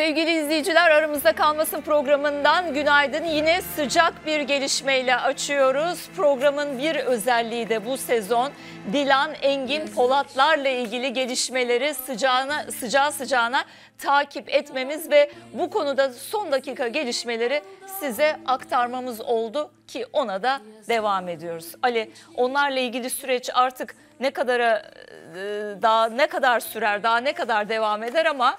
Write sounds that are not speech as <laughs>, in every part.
Sevgili izleyiciler aramızda kalmasın programından günaydın. Yine sıcak bir gelişmeyle açıyoruz. Programın bir özelliği de bu sezon Dilan Engin Polatlarla ilgili gelişmeleri sıcağına, sıcağı sıcağına takip etmemiz ve bu konuda son dakika gelişmeleri size aktarmamız oldu ki ona da devam ediyoruz. Ali onlarla ilgili süreç artık ne kadara e, daha ne kadar sürer daha ne kadar devam eder ama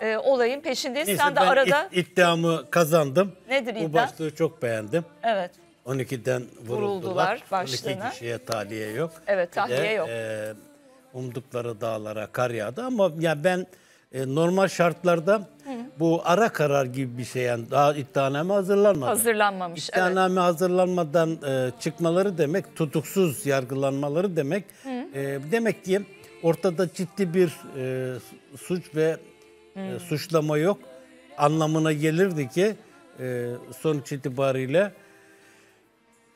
e, olayın peşindeyiz. Neyse, Sen de ben arada... iddiamı kazandım. Nedir iddia? Bu başlığı çok beğendim. Evet. 12'den vuruldular. vuruldular 12 kişiye tahliye yok. Evet tahliye de, yok. E, umdukları dağlara kar yağdı ama ya yani ben e, normal şartlarda Hı. bu ara karar gibi bir şey yani daha iddianame hazırlanmadı. Hazırlanmamış. İddianame evet. hazırlanmadan e, çıkmaları demek tutuksuz yargılanmaları demek. E, demek ki ortada ciddi bir e, suç ve e, suçlama yok anlamına gelirdi ki e, sonuç itibariyle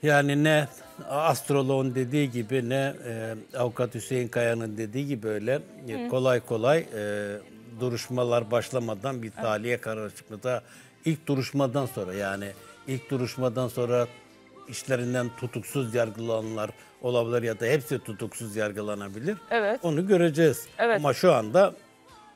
yani ne astroloğun dediği gibi ne e, avukat Hüseyin Kaya'nın dediği gibi öyle e, hmm. kolay kolay e, duruşmalar başlamadan bir ah. tahliye kararı çıkmadı. Daha ilk duruşmadan sonra yani ilk duruşmadan sonra işlerinden tutuksuz yargılananlar olabilir ya da hepsi tutuksuz yargılanabilir. Evet. Onu göreceğiz. Evet. Ama şu anda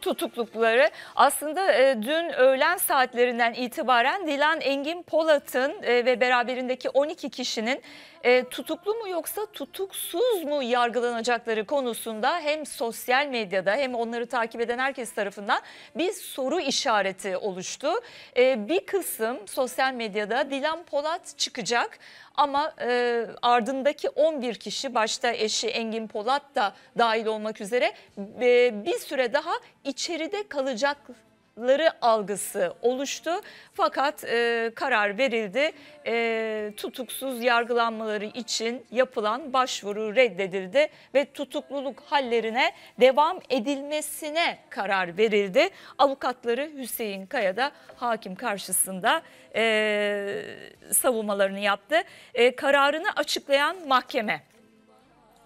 tutuklukları. Aslında e, dün öğlen saatlerinden itibaren Dilan Engin Polat'ın e, ve beraberindeki 12 kişinin e, tutuklu mu yoksa tutuksuz mu yargılanacakları konusunda hem sosyal medyada hem onları takip eden herkes tarafından bir soru işareti oluştu. E, bir kısım sosyal medyada Dilan Polat çıkacak ama e, ardındaki 11 kişi başta eşi Engin Polat da dahil olmak üzere e, bir süre daha içeride kalacak ları algısı oluştu. Fakat e, karar verildi. E, tutuksuz yargılanmaları için yapılan başvuru reddedildi ve tutukluluk hallerine devam edilmesine karar verildi. Avukatları Hüseyin Kaya da hakim karşısında e, savunmalarını yaptı. E, kararını açıklayan mahkeme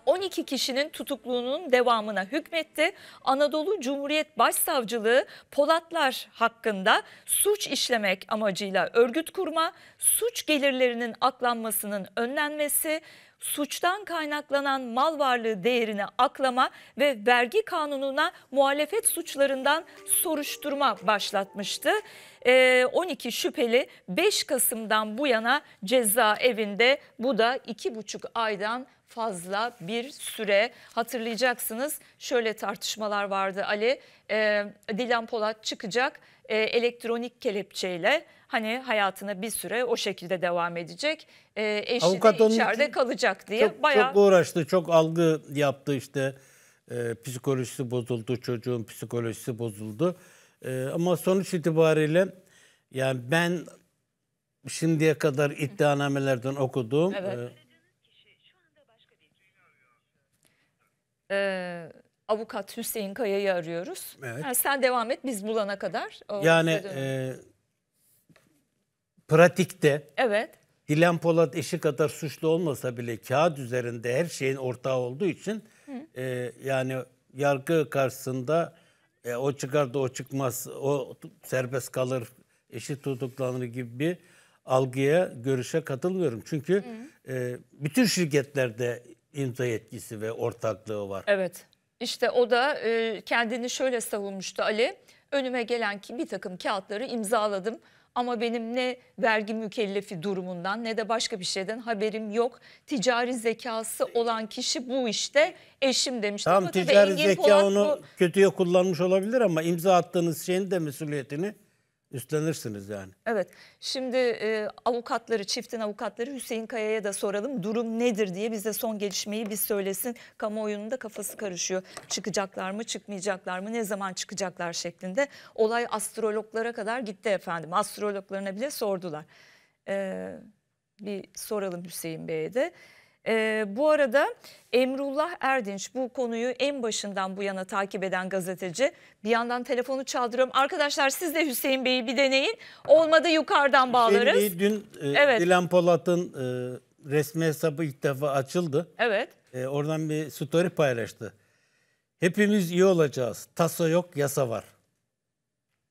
12 kişinin tutukluğunun devamına hükmetti. Anadolu Cumhuriyet Başsavcılığı Polatlar hakkında suç işlemek amacıyla örgüt kurma, suç gelirlerinin aklanmasının önlenmesi, suçtan kaynaklanan mal varlığı değerini aklama ve vergi kanununa muhalefet suçlarından soruşturma başlatmıştı. 12 ee, şüpheli 5 Kasım'dan bu yana cezaevinde bu da 2,5 aydan fazla bir süre hatırlayacaksınız. Şöyle tartışmalar vardı Ali. E, Dilan Polat çıkacak e, elektronik kelepçeyle hani hayatına bir süre o şekilde devam edecek. E, eşi Avukat de içeride için kalacak diye. Çok, bayağı... çok uğraştı, çok algı yaptı işte. E, psikolojisi bozuldu, çocuğun psikolojisi bozuldu. E, ama sonuç itibariyle yani ben şimdiye kadar iddianamelerden okuduğum... Evet. E, e, avukat Hüseyin Kaya'yı arıyoruz. Evet. Yani sen devam et biz bulana kadar. O yani e, pratikte evet. Dilan Polat eşi kadar suçlu olmasa bile kağıt üzerinde her şeyin ortağı olduğu için e, yani yargı karşısında e, o çıkar da o çıkmaz, o serbest kalır, eşi tutuklanır gibi bir algıya, görüşe katılmıyorum. Çünkü e, bütün şirketlerde imza yetkisi ve ortaklığı var. Evet. İşte o da e, kendini şöyle savunmuştu Ali. Önüme gelen ki bir takım kağıtları imzaladım ama benim ne vergi mükellefi durumundan ne de başka bir şeyden haberim yok. Ticari zekası olan kişi bu işte eşim demişti. Tam ticari zeka onu bu... kötüye kullanmış olabilir ama imza attığınız şeyin de mesuliyetini üstlenirsiniz yani. Evet. Şimdi e, avukatları, çiftin avukatları Hüseyin Kaya'ya da soralım. Durum nedir diye bize son gelişmeyi bir söylesin. Kamuoyunun da kafası karışıyor. Çıkacaklar mı, çıkmayacaklar mı, ne zaman çıkacaklar şeklinde. Olay astrologlara kadar gitti efendim. Astrologlarına bile sordular. E, bir soralım Hüseyin Bey'e de. E, bu arada Emrullah Erdinç bu konuyu en başından bu yana takip eden gazeteci. Bir yandan telefonu çaldırıyorum. Arkadaşlar siz de Hüseyin Bey'i bir deneyin. Olmadı yukarıdan bağlarız. Hüseyin Bey dün e, evet. Dilan Polat'ın e, resmi hesabı ilk defa açıldı. Evet. E, oradan bir story paylaştı. Hepimiz iyi olacağız. Taso yok, yasa var.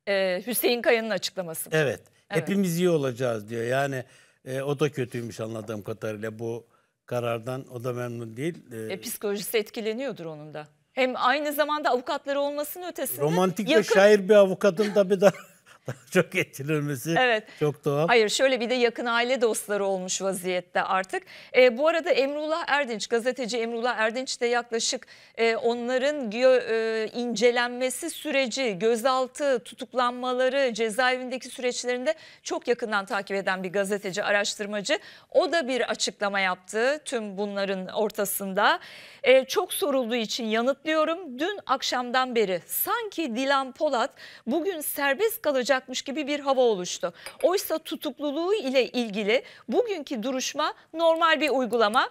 Ee, Hüseyin Kaya'nın açıklaması. Evet. evet. Hepimiz iyi olacağız diyor. Yani e, o da kötüymüş anladığım kadarıyla bu karardan o da memnun değil. Ee, e, psikolojisi etkileniyordur onun da. Hem aynı zamanda avukatları olmasının ötesinde Romantik ve şair bir avukatın da bir daha <laughs> <laughs> çok etkilenmesi evet. çok doğal. Hayır şöyle bir de yakın aile dostları olmuş vaziyette artık. E, bu arada Emrullah Erdinç, gazeteci Emrullah Erdinç de yaklaşık e, onların gö, e, incelenmesi süreci, gözaltı, tutuklanmaları, cezaevindeki süreçlerinde çok yakından takip eden bir gazeteci, araştırmacı. O da bir açıklama yaptı tüm bunların ortasında. E, çok sorulduğu için yanıtlıyorum. Dün akşamdan beri sanki Dilan Polat bugün serbest kalacak olacakmış gibi bir hava oluştu. Oysa tutukluluğu ile ilgili bugünkü duruşma normal bir uygulama.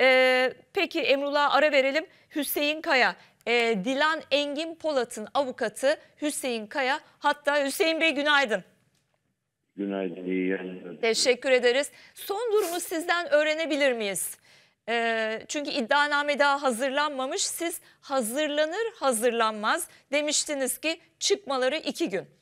Ee, peki Emrullah ara verelim. Hüseyin Kaya, e, Dilan Engin Polat'ın avukatı Hüseyin Kaya. Hatta Hüseyin Bey günaydın. Günaydın, iyi yayınlar. Teşekkür ederiz. Son durumu sizden öğrenebilir miyiz? Ee, çünkü iddianame daha hazırlanmamış. Siz hazırlanır hazırlanmaz demiştiniz ki çıkmaları iki gün.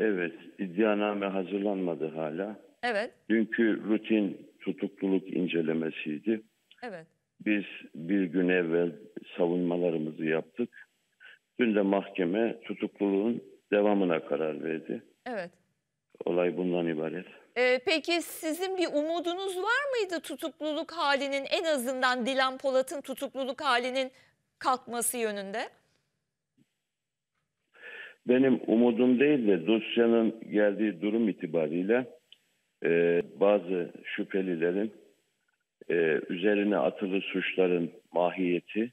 Evet, iddianame hazırlanmadı hala. Evet. Dünkü rutin tutukluluk incelemesiydi. Evet. Biz bir gün evvel savunmalarımızı yaptık. Dün de mahkeme tutukluluğun devamına karar verdi. Evet. Olay bundan ibaret. Ee, peki sizin bir umudunuz var mıydı tutukluluk halinin en azından Dilan Polat'ın tutukluluk halinin kalkması yönünde? Benim umudum değil de dosyanın geldiği durum itibariyle e, bazı şüphelilerin e, üzerine atılı suçların mahiyeti,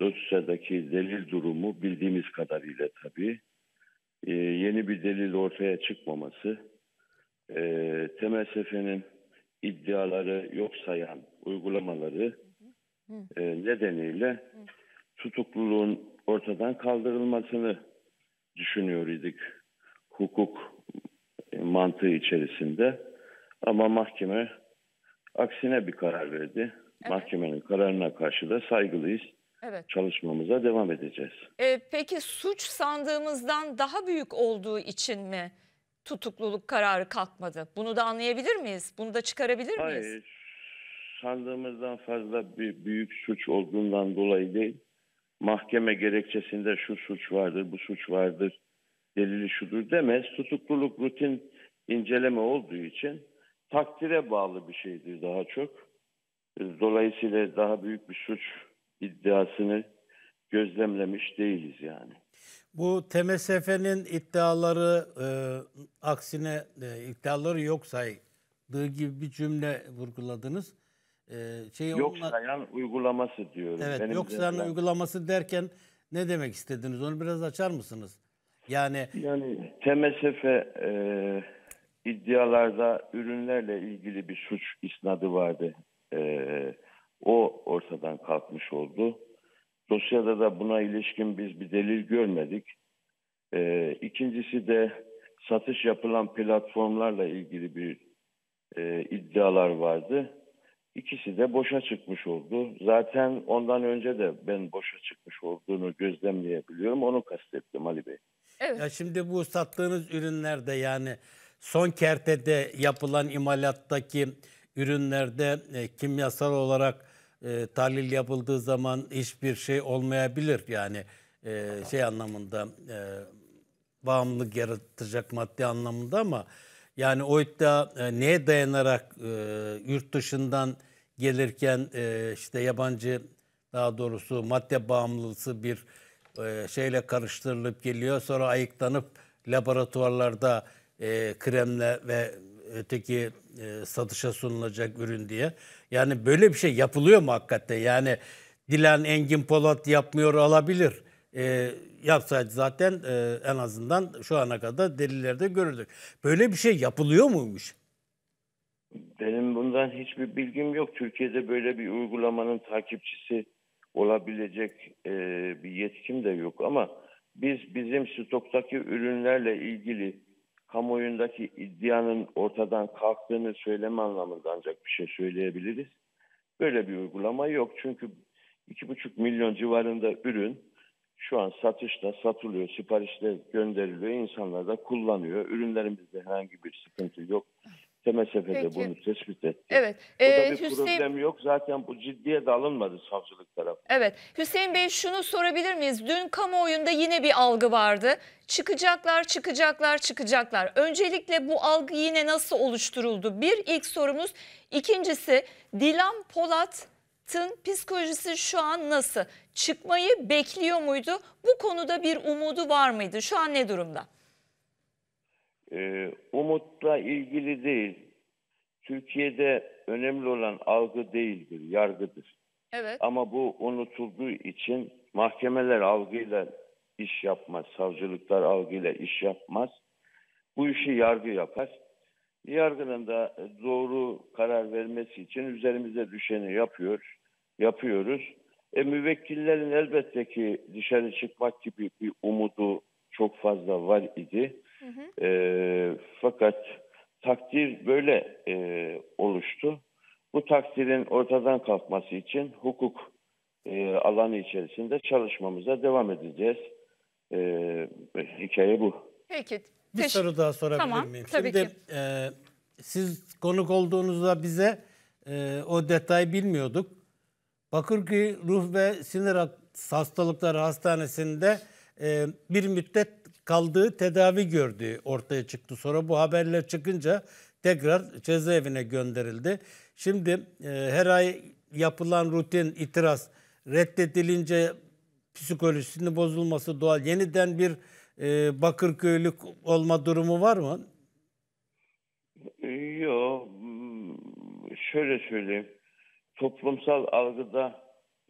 dosyadaki delil durumu bildiğimiz kadarıyla tabii e, yeni bir delil ortaya çıkmaması, e, TMSF'nin iddiaları yok sayan uygulamaları e, nedeniyle tutukluluğun ortadan kaldırılmasını düşünüyor idik hukuk e, mantığı içerisinde. Ama mahkeme aksine bir karar verdi. Evet. Mahkemenin kararına karşı da saygılıyız. Evet. Çalışmamıza devam edeceğiz. E, peki suç sandığımızdan daha büyük olduğu için mi tutukluluk kararı kalkmadı? Bunu da anlayabilir miyiz? Bunu da çıkarabilir miyiz? Hayır. Sandığımızdan fazla bir büyük suç olduğundan dolayı değil mahkeme gerekçesinde şu suç vardır, bu suç vardır, delili şudur demez. Tutukluluk rutin inceleme olduğu için takdire bağlı bir şeydir daha çok. Dolayısıyla daha büyük bir suç iddiasını gözlemlemiş değiliz yani. Bu TMSF'nin iddiaları e, aksine e, iddiaları yok saydığı gibi bir cümle vurguladınız. Ee, şey yok onunla... sayan uygulaması diyorum. Evet Benim yok sayan de... uygulaması derken ne demek istediniz? Onu biraz açar mısınız? Yani yani TMSF e, iddialarda ürünlerle ilgili bir suç isnadı vardı. E, o ortadan kalkmış oldu. Dosyada da buna ilişkin biz bir delil görmedik. E, ikincisi de satış yapılan platformlarla ilgili bir e, iddialar vardı. İkisi de boşa çıkmış oldu. Zaten ondan önce de ben boşa çıkmış olduğunu gözlemleyebiliyorum. Onu kastettim Ali Bey. Evet. Ya şimdi bu sattığınız ürünlerde yani son kertede yapılan imalattaki ürünlerde e, kimyasal olarak e, tahlil yapıldığı zaman hiçbir şey olmayabilir. Yani e, şey anlamında e, bağımlılık yaratacak madde anlamında ama yani o iddia e, neye dayanarak e, yurt dışından gelirken e, işte yabancı daha doğrusu madde bağımlısı bir e, şeyle karıştırılıp geliyor. Sonra ayıklanıp laboratuvarlarda e, kremle ve öteki e, satışa sunulacak ürün diye. Yani böyle bir şey yapılıyor mu hakikaten? Yani Dilan Engin Polat yapmıyor alabilir e, yapsaydı zaten e, en azından şu ana kadar delillerde görürdük. Böyle bir şey yapılıyor muymuş? Benim bundan hiçbir bilgim yok. Türkiye'de böyle bir uygulamanın takipçisi olabilecek e, bir yetkim de yok ama biz bizim stoktaki ürünlerle ilgili kamuoyundaki iddianın ortadan kalktığını söyleme anlamında ancak bir şey söyleyebiliriz. Böyle bir uygulama yok çünkü 2,5 milyon civarında ürün şu an satışta satılıyor, siparişte gönderiliyor, insanlar da kullanıyor. Ürünlerimizde herhangi bir sıkıntı yok. TMSF'de bunu tespit etti. Evet. Ee, bir Hüseyin... problem yok. Zaten bu ciddiye de alınmadı savcılık tarafı. Evet. Hüseyin Bey şunu sorabilir miyiz? Dün kamuoyunda yine bir algı vardı. Çıkacaklar, çıkacaklar, çıkacaklar. Öncelikle bu algı yine nasıl oluşturuldu? Bir ilk sorumuz. İkincisi Dilan Polat Tın psikolojisi şu an nasıl? Çıkmayı bekliyor muydu? Bu konuda bir umudu var mıydı? Şu an ne durumda? Ee, umutla ilgili değil. Türkiye'de önemli olan algı değildir, yargıdır. Evet. Ama bu unutulduğu için mahkemeler algıyla iş yapmaz, savcılıklar algıyla iş yapmaz. Bu işi yargı yapar yargının da doğru karar vermesi için üzerimize düşeni yapıyor, yapıyoruz. E, müvekkillerin elbette ki dışarı çıkmak gibi bir umudu çok fazla var idi. Hı hı. E, fakat takdir böyle e, oluştu. Bu takdirin ortadan kalkması için hukuk e, alanı içerisinde çalışmamıza devam edeceğiz. E, hikaye bu. Peki. Bir soru daha sorabilir tamam, miyim? Tabii Şimdi ki. E, siz konuk olduğunuzda bize e, o detayı bilmiyorduk. Bakırköy Ruh ve Sinir Hastalıkları Hastanesi'nde e, bir müddet kaldığı tedavi gördüğü ortaya çıktı. Sonra bu haberler çıkınca tekrar cezaevine gönderildi. Şimdi e, her ay yapılan rutin itiraz reddedilince psikolojisinin bozulması doğal. Yeniden bir e, ee, Bakırköylük olma durumu var mı? Yok. Şöyle söyleyeyim. Toplumsal algıda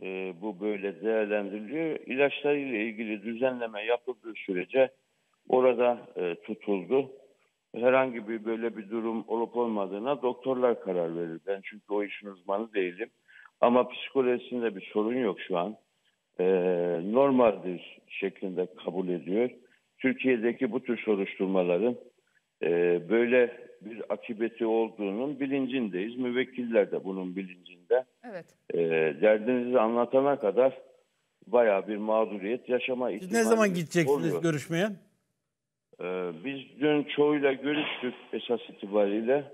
e, bu böyle değerlendiriliyor. İlaçlarıyla ilgili düzenleme yapıldığı sürece orada e, tutuldu. Herhangi bir böyle bir durum olup olmadığına doktorlar karar verir. Ben çünkü o işin uzmanı değilim. Ama psikolojisinde bir sorun yok şu an. E, normaldir şeklinde kabul ediyor. Türkiye'deki bu tür soruşturmaların e, böyle bir akıbeti olduğunun bilincindeyiz. Müvekkiller de bunun bilincinde. Evet. E, derdinizi anlatana kadar baya bir mağduriyet yaşama Siz ihtimali ne zaman gideceksiniz oluyor. görüşmeye? E, biz dün çoğuyla görüştük esas itibariyle.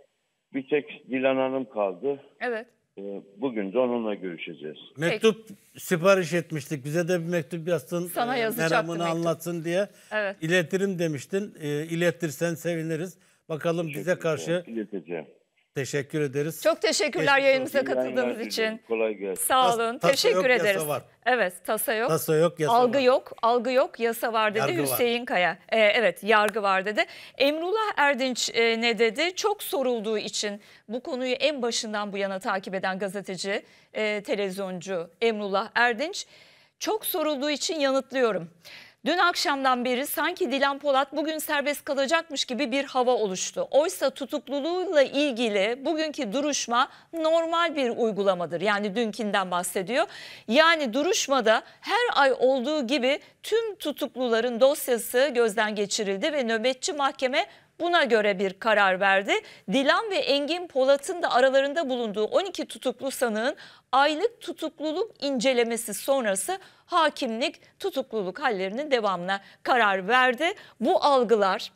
Bir tek Dilan Hanım kaldı. Evet. Ee, bugün de onunla görüşeceğiz. Mektup Peki. sipariş etmiştik. Bize de bir mektup yazsın. Sana e, yazacaktım. Meramını anlatsın diye. Evet. İletirim demiştin. Ee, iletirsen seviniriz. Bakalım bize karşı. İleteceğim. Teşekkür ederiz. Çok teşekkürler Teşekkür yayınımıza katıldığınız için. Kolay gelsin. Sağ olun. Tas, teşekkür yok, ederiz. Yasa var. Evet, tasa yok. Tasa yok, yasa algı var. yok, algı yok, yasa var dedi yargı Hüseyin var. Kaya. Ee, evet, yargı var dedi. Emrullah Erdinç e, ne dedi? Çok sorulduğu için bu konuyu en başından bu yana takip eden gazeteci, e, televizyoncu Emrullah Erdinç çok sorulduğu için yanıtlıyorum. Dün akşamdan beri sanki Dilan Polat bugün serbest kalacakmış gibi bir hava oluştu. Oysa tutukluluğuyla ilgili bugünkü duruşma normal bir uygulamadır. Yani dünkinden bahsediyor. Yani duruşmada her ay olduğu gibi tüm tutukluların dosyası gözden geçirildi ve nöbetçi mahkeme Buna göre bir karar verdi. Dilan ve Engin Polat'ın da aralarında bulunduğu 12 tutuklu sanığın aylık tutukluluk incelemesi sonrası hakimlik tutukluluk hallerinin devamına karar verdi. Bu algılar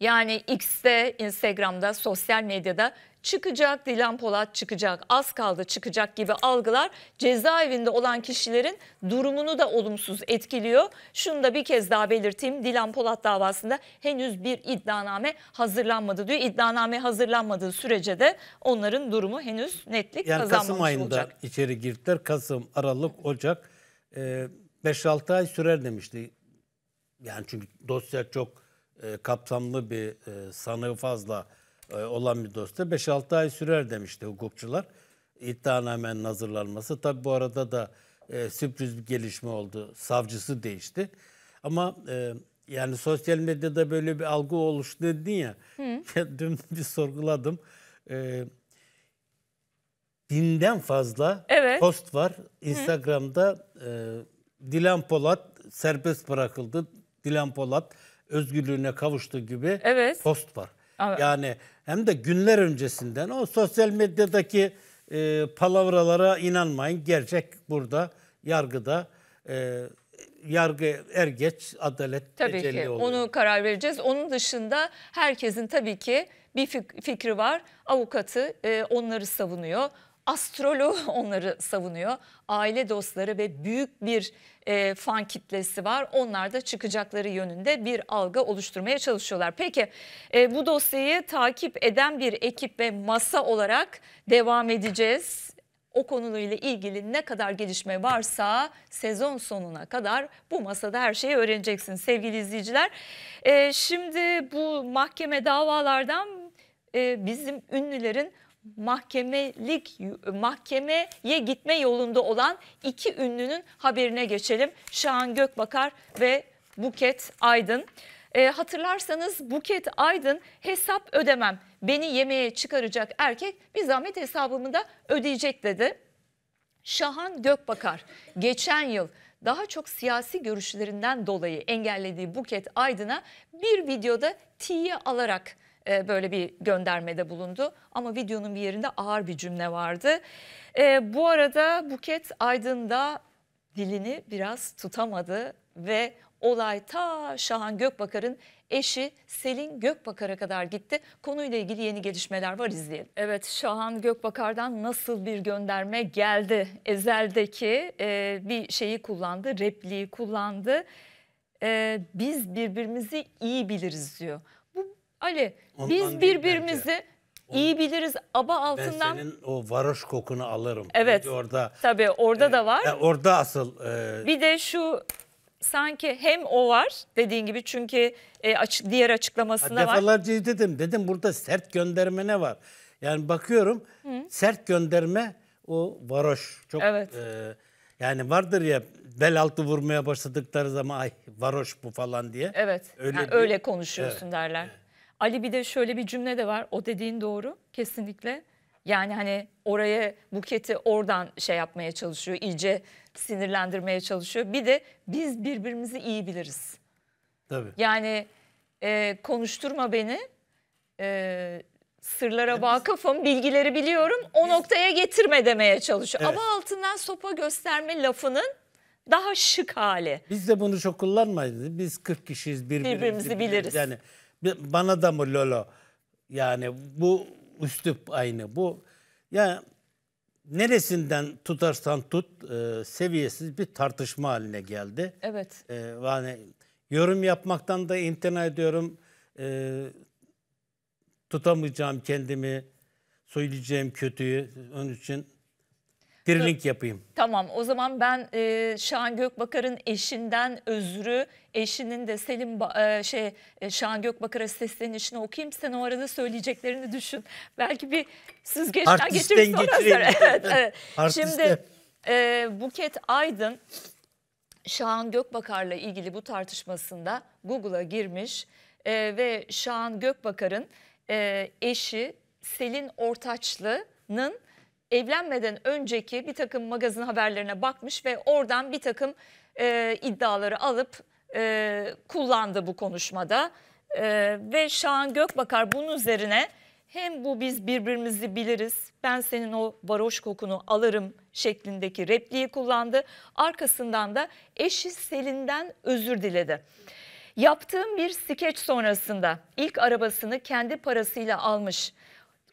yani X'te, Instagram'da, sosyal medyada çıkacak, Dilan Polat çıkacak, az kaldı çıkacak gibi algılar cezaevinde olan kişilerin durumunu da olumsuz etkiliyor. Şunu da bir kez daha belirteyim. Dilan Polat davasında henüz bir iddianame hazırlanmadı diyor. İddianame hazırlanmadığı sürece de onların durumu henüz netlik yani kazanmamış Kasım ayında olacak. içeri girdiler. Kasım, Aralık, Ocak 5-6 ee, ay sürer demişti. Yani çünkü dosya çok e, kapsamlı bir e, sanığı fazla e, olan bir dosya 5-6 ay sürer demişti hukukçular. İddianamenin hazırlanması. Tabi bu arada da e, sürpriz bir gelişme oldu. Savcısı değişti. Ama e, yani sosyal medyada böyle bir algı oluştu dedin ya. Hı. <laughs> Dün bir sorguladım. E, binden fazla evet. post var. Instagram'da e, Dilan Polat serbest bırakıldı. Dilan Polat özgürlüğüne kavuştu gibi evet. post var. Evet. Yani hem de günler öncesinden o sosyal medyadaki e, palavralara inanmayın. Gerçek burada yargıda e, yargı er geç adalet tabii ki. oluyor. Onu karar vereceğiz. Onun dışında herkesin tabii ki bir fikri var. Avukatı e, onları savunuyor astroloğu <laughs> onları savunuyor. Aile dostları ve büyük bir e, fan kitlesi var. Onlar da çıkacakları yönünde bir algı oluşturmaya çalışıyorlar. Peki e, bu dosyayı takip eden bir ekip ve masa olarak devam edeceğiz. O konuyla ilgili ne kadar gelişme varsa sezon sonuna kadar bu masada her şeyi öğreneceksin sevgili izleyiciler. E, şimdi bu mahkeme davalardan e, bizim ünlülerin mahkemelik mahkemeye gitme yolunda olan iki ünlünün haberine geçelim. Şahan Gökbakar ve Buket Aydın. E, hatırlarsanız Buket Aydın hesap ödemem beni yemeğe çıkaracak erkek bir zahmet hesabımı da ödeyecek dedi. Şahan Gökbakar geçen yıl daha çok siyasi görüşlerinden dolayı engellediği Buket Aydın'a bir videoda tiye alarak e, böyle bir göndermede bulundu. Ama videonun bir yerinde ağır bir cümle vardı. E, bu arada Buket Aydın da dilini biraz tutamadı ve olay ta Şahan Gökbakar'ın eşi Selin Gökbakar'a kadar gitti. Konuyla ilgili yeni gelişmeler var izleyelim. Evet Şahan Gökbakar'dan nasıl bir gönderme geldi? Ezel'deki e, bir şeyi kullandı, repliği kullandı. E, biz birbirimizi iyi biliriz diyor. Ali Ondan biz birbirimizi iyi biliriz aba altından. Ben senin o varoş kokunu alırım. Evet. Çünkü orada. Tabii orada e, da var. E, orada asıl. E... Bir de şu sanki hem o var dediğin gibi çünkü e, açık, diğer açıklamasında defalarca var. Defalarca dedim dedim burada sert gönderme ne var? Yani bakıyorum Hı. sert gönderme o varoş çok evet. e, yani vardır ya bel altı vurmaya başladıkları zaman ay varoş bu falan diye. Evet. Öyle yani öyle konuşuyorsun evet. derler. Evet. Ali bir de şöyle bir cümle de var. O dediğin doğru kesinlikle. Yani hani oraya buketi oradan şey yapmaya çalışıyor. iyice sinirlendirmeye çalışıyor. Bir de biz birbirimizi iyi biliriz. Tabii. Yani e, konuşturma beni. E, sırlara yani vakıfım, bilgileri biliyorum. O biz... noktaya getirme demeye çalışıyor. Evet. Ama altından sopa gösterme lafının daha şık hali. Biz de bunu çok kullanmayız. Biz 40 kişiyiz birbirimizi, birbirimizi biliriz. biliriz. Yani bana da mı Lolo? Yani bu üstüp aynı. Bu yani neresinden tutarsan tut e, seviyesiz bir tartışma haline geldi. Evet. E, yani yorum yapmaktan da imtina ediyorum. E, tutamayacağım kendimi, söyleyeceğim kötüyü. Onun için Dirilik yapayım. Tamam o zaman ben e, Şahan Gökbakar'ın eşinden özrü, eşinin de Selim ba e, şey e, Şahan Gökbakar'a seslenişini okuyayım. Sen o arada söyleyeceklerini düşün. Belki bir süzgeçten geçirip sonra. <laughs> evet, evet. Artiste. Şimdi e, Buket Aydın Şahan Gökbakar'la ilgili bu tartışmasında Google'a girmiş e, ve Şahan Gökbakar'ın e, eşi Selin Ortaçlı'nın evlenmeden önceki bir takım magazin haberlerine bakmış ve oradan bir takım e, iddiaları alıp e, kullandı bu konuşmada. E, ve Şahan Gökbakar bunun üzerine hem bu biz birbirimizi biliriz ben senin o varoş kokunu alırım şeklindeki repliği kullandı. Arkasından da eşi Selin'den özür diledi. Yaptığım bir skeç sonrasında ilk arabasını kendi parasıyla almış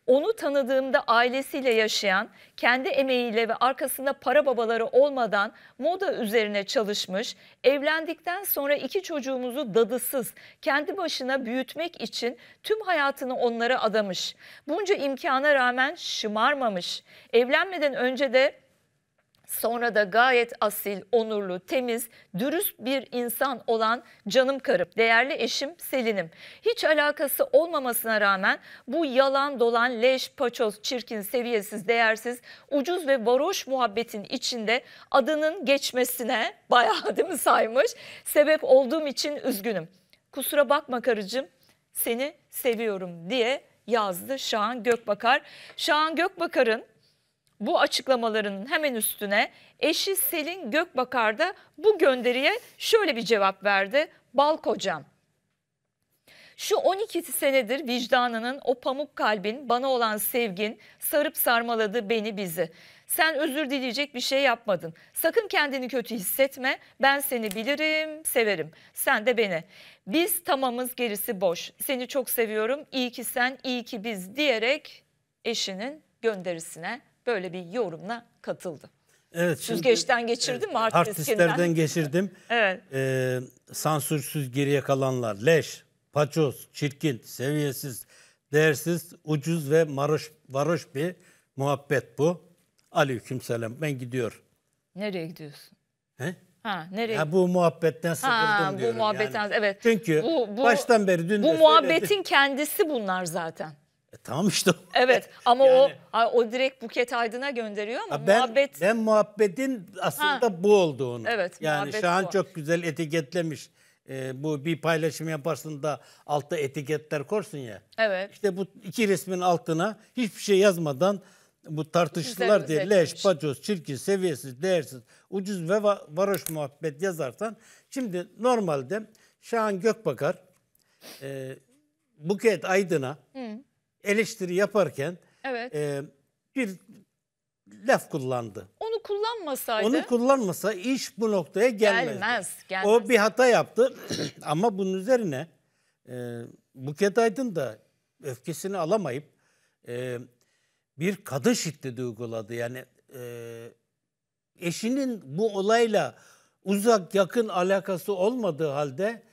onu tanıdığımda ailesiyle yaşayan, kendi emeğiyle ve arkasında para babaları olmadan moda üzerine çalışmış, evlendikten sonra iki çocuğumuzu dadısız, kendi başına büyütmek için tüm hayatını onlara adamış. Bunca imkana rağmen şımarmamış. Evlenmeden önce de Sonra da gayet asil, onurlu, temiz, dürüst bir insan olan canım karım, değerli eşim Selin'im. Hiç alakası olmamasına rağmen bu yalan dolan, leş, paçoz, çirkin, seviyesiz, değersiz, ucuz ve varoş muhabbetin içinde adının geçmesine <laughs> bayağı adımı saymış. Sebep olduğum için üzgünüm. Kusura bakma karıcığım seni seviyorum diye yazdı Şahan Gökbakar. Şahan Gökbakar'ın bu açıklamalarının hemen üstüne eşi Selin Gökbakar da bu gönderiye şöyle bir cevap verdi. Bal hocam, Şu 12 senedir vicdanının o pamuk kalbin bana olan sevgin sarıp sarmaladı beni bizi. Sen özür dileyecek bir şey yapmadın. Sakın kendini kötü hissetme. Ben seni bilirim, severim. Sen de beni. Biz tamamız gerisi boş. Seni çok seviyorum. İyi ki sen, iyi ki biz diyerek eşinin gönderisine böyle bir yorumla katıldı. Evet, Süzgeçten geçirdim mi? Hard disklerden geçirdim. <laughs> Evet. Ee, sansürsüz geriye kalanlar. Leş, paçoz, çirkin, seviyesiz, değersiz, ucuz ve maroş, varoş bir muhabbet bu. Aleyküm selam. Ben gidiyorum. Nereye gidiyorsun? He? Ha, nereye? Ya bu muhabbetten sıkıldım ha, bu diyorum. Bu muhabbetten, yani. evet. Çünkü bu, bu, baştan beri dün Bu muhabbetin kendisi bunlar zaten. E, tamam işte. Evet <laughs> ama yani, o o direkt Buket Aydın'a gönderiyor ama ben, muhabbet... Ben muhabbetin aslında ha. bu olduğunu. Evet Yani Şahan bu. çok güzel etiketlemiş. E, bu bir paylaşım yaparsın da altta etiketler korsun ya. Evet. İşte bu iki resmin altına hiçbir şey yazmadan bu tartıştılar diye leş, etmiş. çirkin, seviyesiz, değersiz, ucuz ve varoş muhabbet yazarsan şimdi normalde Şahan Gökbakar e, Buket Aydın'a Hı eleştiri yaparken evet. e, bir laf kullandı. Onu kullanmasaydı? Onu kullanmasa iş bu noktaya gelmezdi. Gelmez, gelmez. O bir hata yaptı <clears throat> ama bunun üzerine e, Buket Aydın da öfkesini alamayıp e, bir kadın şiddeti uyguladı. Yani e, eşinin bu olayla uzak yakın alakası olmadığı halde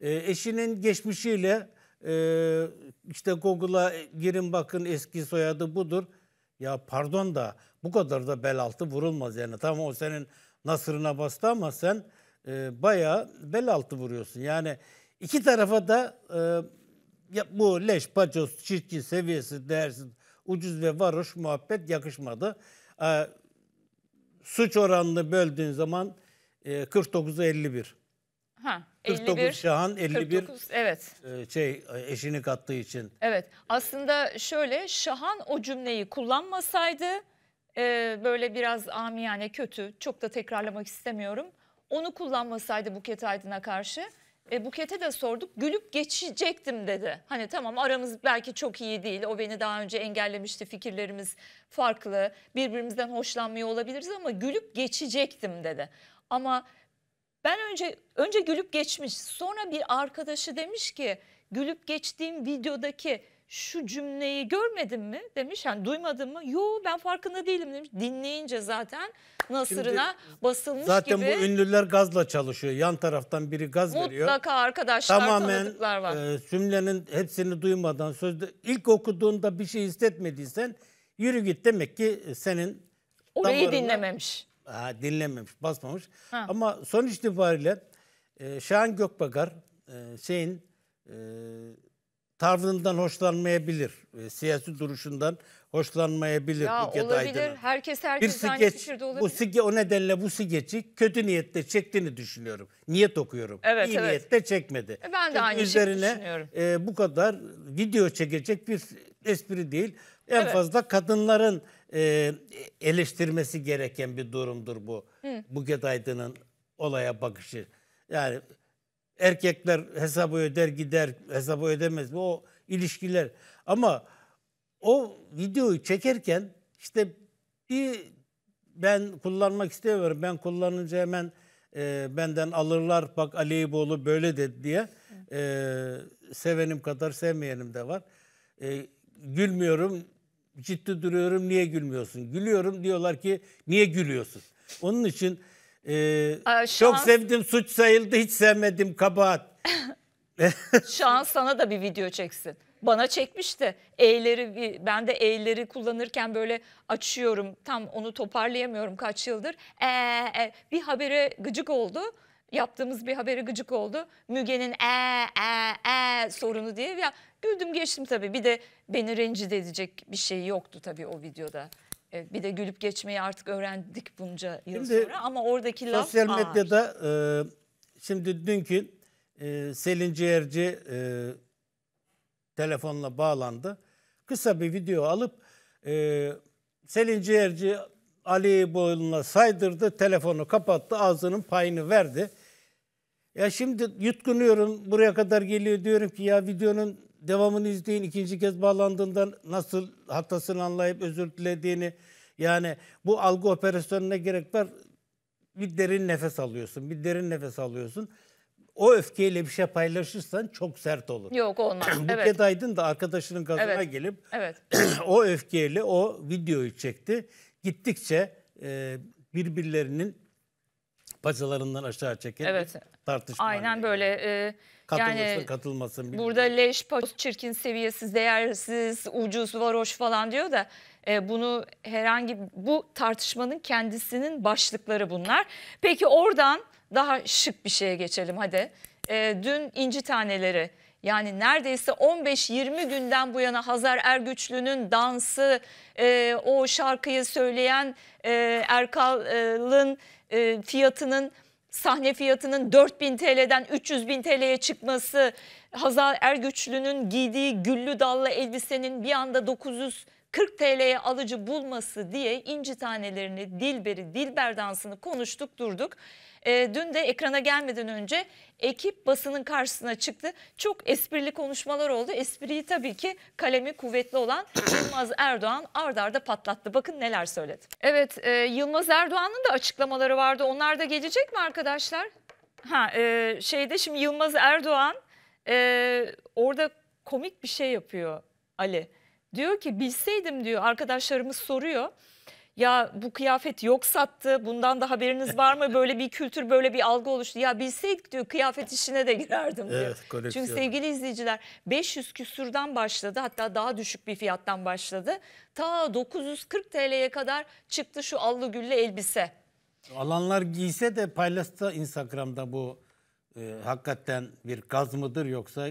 e, eşinin geçmişiyle ee, işte Google'a e, girin bakın eski soyadı budur. Ya pardon da bu kadar da bel altı vurulmaz yani. Tamam o senin nasırına bastı ama sen e, bayağı bel altı vuruyorsun. Yani iki tarafa da e, bu leş, paçoz, çirkin, seviyesi değersiz, ucuz ve varoş muhabbet yakışmadı. E, suç oranını böldüğün zaman e, 49'a 51. Ha, 49 51, Şahan 51 49, evet. E, şey e, eşini kattığı için. Evet aslında şöyle Şahan o cümleyi kullanmasaydı e, böyle biraz amiyane kötü çok da tekrarlamak istemiyorum. Onu kullanmasaydı Buket Aydın'a karşı e, Buket'e de sorduk gülüp geçecektim dedi. Hani tamam aramız belki çok iyi değil o beni daha önce engellemişti fikirlerimiz farklı birbirimizden hoşlanmıyor olabiliriz ama gülüp geçecektim dedi. Ama ben önce önce gülüp geçmiş. Sonra bir arkadaşı demiş ki gülüp geçtiğim videodaki şu cümleyi görmedin mi demiş. Yani duymadın mı? Yo ben farkında değilim demiş. Dinleyince zaten nasırına Şimdi, basılmış zaten gibi. Zaten bu ünlüler gazla çalışıyor. Yan taraftan biri gaz Mutlaka veriyor. Mutlaka arkadaşlar Tamamen, tanıdıklar var. Tamamen cümlenin hepsini duymadan sözde ilk okuduğunda bir şey hissetmediysen yürü git demek ki senin Orayı dinlememiş. Ha, dinlememiş, basmamış. Ha. Ama son itibariyle e, Şahan Gökbakar e, şeyin e, tavrından hoşlanmayabilir. E, siyasi duruşundan hoşlanmayabilir. Ya Buket olabilir. Aydın'a. Herkes herkes bir skeç, fikirde olabilir. Bu skeç, o nedenle bu skeçi kötü niyetle çektiğini düşünüyorum. Niyet okuyorum. Evet, İyi evet. niyetle çekmedi. E ben de Çünkü aynı şeyi düşünüyorum. E, bu kadar video çekecek bir espri değil. En evet. fazla kadınların e, eleştirmesi gereken bir durumdur bu. Hı. Buket Aydın'ın olaya bakışı. Yani erkekler hesabı öder gider, hesabı ödemez. O ilişkiler. Ama o videoyu çekerken işte bir ben kullanmak istemiyorum. Ben kullanınca hemen e, benden alırlar. Bak Ali İboğlu böyle dedi diye. E, sevenim kadar sevmeyenim de var. E, gülmüyorum, ciddi duruyorum niye gülmüyorsun? Gülüyorum diyorlar ki niye gülüyorsun? Onun için e, Aa, çok an... sevdim suç sayıldı hiç sevmedim kabahat. <laughs> Şu an sana da bir video çeksin. Bana çekmişti. E'leri ben de E'leri kullanırken böyle açıyorum. Tam onu toparlayamıyorum kaç yıldır. Ee, e, bir habere gıcık oldu yaptığımız bir haberi gıcık oldu. Müge'nin e e e sorunu diye ya güldüm geçtim tabii. Bir de beni rencide edecek bir şey yoktu tabii o videoda. E, bir de gülüp geçmeyi artık öğrendik bunca yıl şimdi, sonra ama oradaki sosyal laf Sosyal medyada e, şimdi dünkü e, Selin Ciğerci e, telefonla bağlandı. Kısa bir video alıp e, Selin Ciğerci Ali boynuna saydırdı, telefonu kapattı, ağzının payını verdi. Ya şimdi yutkunuyorum buraya kadar geliyor diyorum ki ya videonun devamını izleyin ikinci kez bağlandığından nasıl hatasını anlayıp özür dilediğini yani bu algı operasyonuna gerek var bir derin nefes alıyorsun bir derin nefes alıyorsun o öfkeyle bir şey paylaşırsan çok sert olur. Yok olmaz. <clears throat> Buket evet. Aydın da arkadaşının gazına evet. gelip evet. <clears throat> o öfkeyle o videoyu çekti. Gittikçe e, birbirlerinin paçalarından aşağı çekildi. evet tartışma. Aynen böyle. E, Katılması yani, katılmasın. Bilmiyorum. Burada leş, paçoz, çirkin, seviyesiz, değersiz, ucuz, varoş falan diyor da e, bunu herhangi bu tartışmanın kendisinin başlıkları bunlar. Peki oradan daha şık bir şeye geçelim hadi. E, dün inci taneleri yani neredeyse 15-20 günden bu yana Hazar Ergüçlü'nün dansı, e, o şarkıyı söyleyen e, Erkal'ın e, fiyatının sahne fiyatının 4000 TL'den 300 bin TL'ye çıkması, Hazal Ergüçlü'nün giydiği güllü dallı elbisenin bir anda 900 40 TL'ye alıcı bulması diye inci tanelerini, dilberi, dilber dansını konuştuk durduk. E, dün de ekrana gelmeden önce ekip basının karşısına çıktı. Çok esprili konuşmalar oldu. Espriyi tabii ki kalemi kuvvetli olan <coughs> Yılmaz Erdoğan ardarda arda patlattı. Bakın neler söyledi. Evet e, Yılmaz Erdoğan'ın da açıklamaları vardı. Onlar da gelecek mi arkadaşlar? Ha e, şeyde şimdi Yılmaz Erdoğan e, orada komik bir şey yapıyor Ali. Diyor ki bilseydim diyor arkadaşlarımız soruyor ya bu kıyafet yok sattı bundan da haberiniz var mı böyle bir kültür böyle bir algı oluştu ya bilseydik diyor kıyafet işine de girerdim diyor. Evet, Çünkü sevgili izleyiciler 500 küsürden başladı hatta daha düşük bir fiyattan başladı ta 940 TL'ye kadar çıktı şu allı güllü elbise. Alanlar giyse de paylaşsa Instagram'da bu e, hakikaten bir gaz mıdır yoksa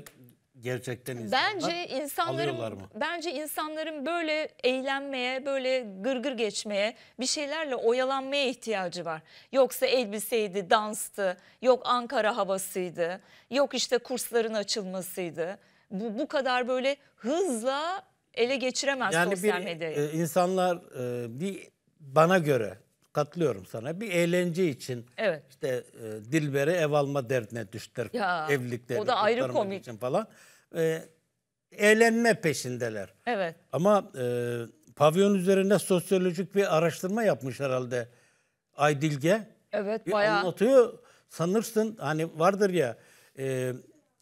gerçekten insanlar bence insanların mı? bence insanların böyle eğlenmeye, böyle gırgır geçmeye, bir şeylerle oyalanmaya ihtiyacı var. Yoksa elbiseydi, danstı, yok Ankara havasıydı, yok işte kursların açılmasıydı. Bu bu kadar böyle hızla ele geçiremez yani sosyal bir, medyayı. E, insanlar e, bir bana göre katılıyorum sana. Bir eğlence için evet. işte e, Dilber'e ev alma derdine düştüler. evlilikte. o da ayrı komik. falan e, eğlenme peşindeler. Evet. Ama e, pavyon üzerine sosyolojik bir araştırma yapmış herhalde Aydilge. Evet bayağı. Anlatıyor. Sanırsın hani vardır ya e,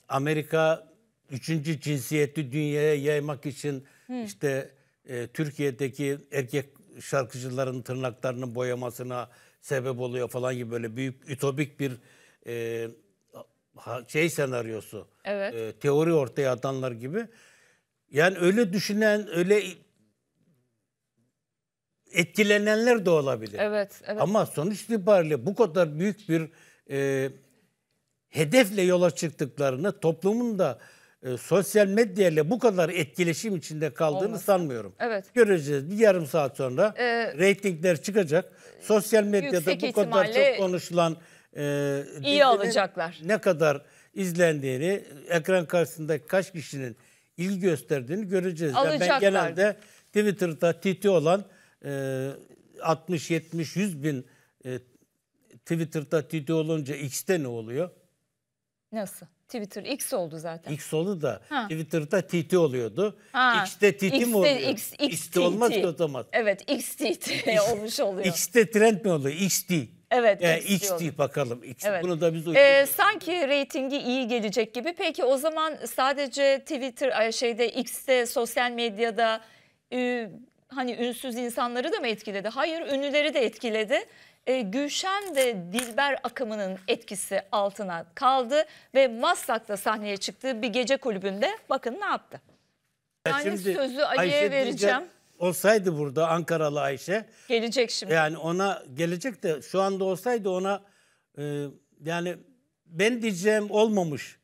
Amerika üçüncü cinsiyeti dünyaya yaymak için Hı. işte e, Türkiye'deki erkek şarkıcıların tırnaklarının boyamasına sebep oluyor falan gibi böyle büyük ütopik bir e, şey senaryosu. Evet. E, teori ortaya atanlar gibi. Yani öyle düşünen, öyle etkilenenler de olabilir. Evet, evet. Ama sonuç itibariyle bu kadar büyük bir e, hedefle yola çıktıklarını toplumun da e, sosyal medyayla bu kadar etkileşim içinde kaldığını Olmaz. sanmıyorum. Evet. Göreceğiz bir yarım saat sonra ee, reytingler çıkacak. Sosyal medyada bu kadar ihtimalle... çok konuşulan e, iyi olacaklar. Ne kadar izlendiğini, ekran karşısında kaç kişinin ilgi gösterdiğini göreceğiz. Alacaklar. Yani ben genelde Twitter'da TT olan e, 60, 70, 100 bin e, Twitter'da TT olunca X'te ne oluyor? Nasıl? Twitter X oldu zaten. X oldu da ha. Twitter'da TT oluyordu. Ha. X'te TT mi oluyor? X, X, X'de olmaz ki o zaman. Evet XTT olmuş oluyor. X'te trend mi oluyor? XT. Evet. Ee, X içtik bakalım. X Evet. Bunu da biz uydurduk. Ee, sanki reytingi iyi gelecek gibi. Peki o zaman sadece Twitter şeyde X'te sosyal medyada e, hani ünsüz insanları da mı etkiledi? Hayır, ünlüleri de etkiledi. E, Gülşen de Dilber akımının etkisi altına kaldı ve Maslak'ta sahneye çıktığı bir gece kulübünde bakın ne yaptı. Yani Şimdi, sözü Ali'ye vereceğim. Diyeceğim olsaydı burada Ankaralı Ayşe. Gelecek şimdi. Yani ona gelecek de şu anda olsaydı ona e, yani ben diyeceğim olmamış.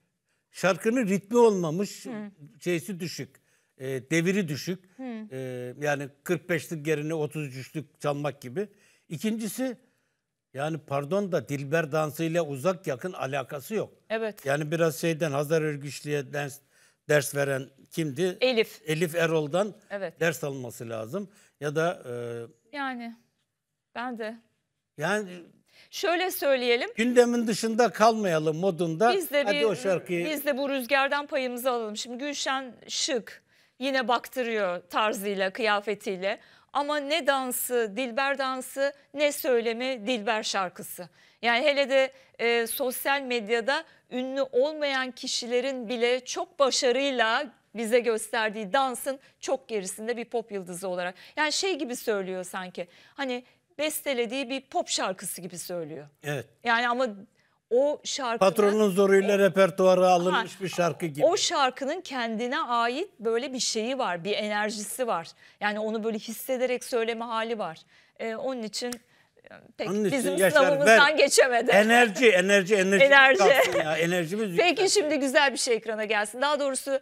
Şarkının ritmi olmamış. Hı. Şeysi düşük. E, deviri düşük. E, yani 45'lik yerine 33'lük çalmak gibi. İkincisi yani pardon da Dilber dansıyla uzak yakın alakası yok. Evet. Yani biraz şeyden Hazar Örgüçlü'ye dans, ders veren kimdi? Elif. Elif Erol'dan evet. ders alması lazım. Ya da... E, yani ben de. Yani... Şöyle söyleyelim. Gündemin dışında kalmayalım modunda. Biz de, Hadi bir, o şarkıyı... biz de bu rüzgardan payımızı alalım. Şimdi Gülşen Şık yine baktırıyor tarzıyla, kıyafetiyle. Ama ne dansı, Dilber dansı, ne söylemi, Dilber şarkısı. Yani hele de e, sosyal medyada ünlü olmayan kişilerin bile çok başarıyla bize gösterdiği dansın çok gerisinde bir pop yıldızı olarak. Yani şey gibi söylüyor sanki. Hani bestelediği bir pop şarkısı gibi söylüyor. Evet. Yani ama o şarkının... Patronun zoruyla o, alınmış ha, bir şarkı gibi. O şarkının kendine ait böyle bir şeyi var, bir enerjisi var. Yani onu böyle hissederek söyleme hali var. Ee, onun için pek Onun bizim için sınavımızdan geçemedi. Enerji, enerji, enerji. enerji. Ya, enerjimiz Peki yükselsin. şimdi güzel bir şey ekrana gelsin. Daha doğrusu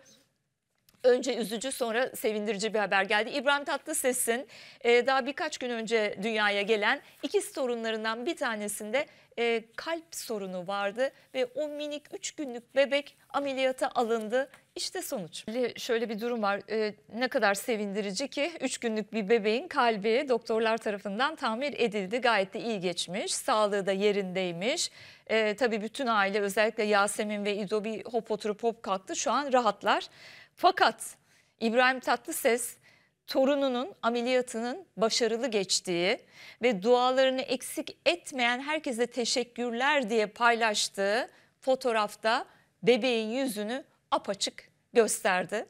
önce üzücü sonra sevindirici bir haber geldi. İbrahim Tatlıses'in e, daha birkaç gün önce dünyaya gelen ikiz torunlarından bir tanesinde e, kalp sorunu vardı ve o minik 3 günlük bebek ameliyata alındı. İşte sonuç. Şöyle bir durum var. Ee, ne kadar sevindirici ki 3 günlük bir bebeğin kalbi doktorlar tarafından tamir edildi. Gayet de iyi geçmiş. Sağlığı da yerindeymiş. Ee, tabii bütün aile özellikle Yasemin ve İdo bir hop oturup hop kalktı. Şu an rahatlar. Fakat İbrahim Tatlıses torununun ameliyatının başarılı geçtiği ve dualarını eksik etmeyen herkese teşekkürler diye paylaştığı fotoğrafta bebeğin yüzünü apaçık gösterdi.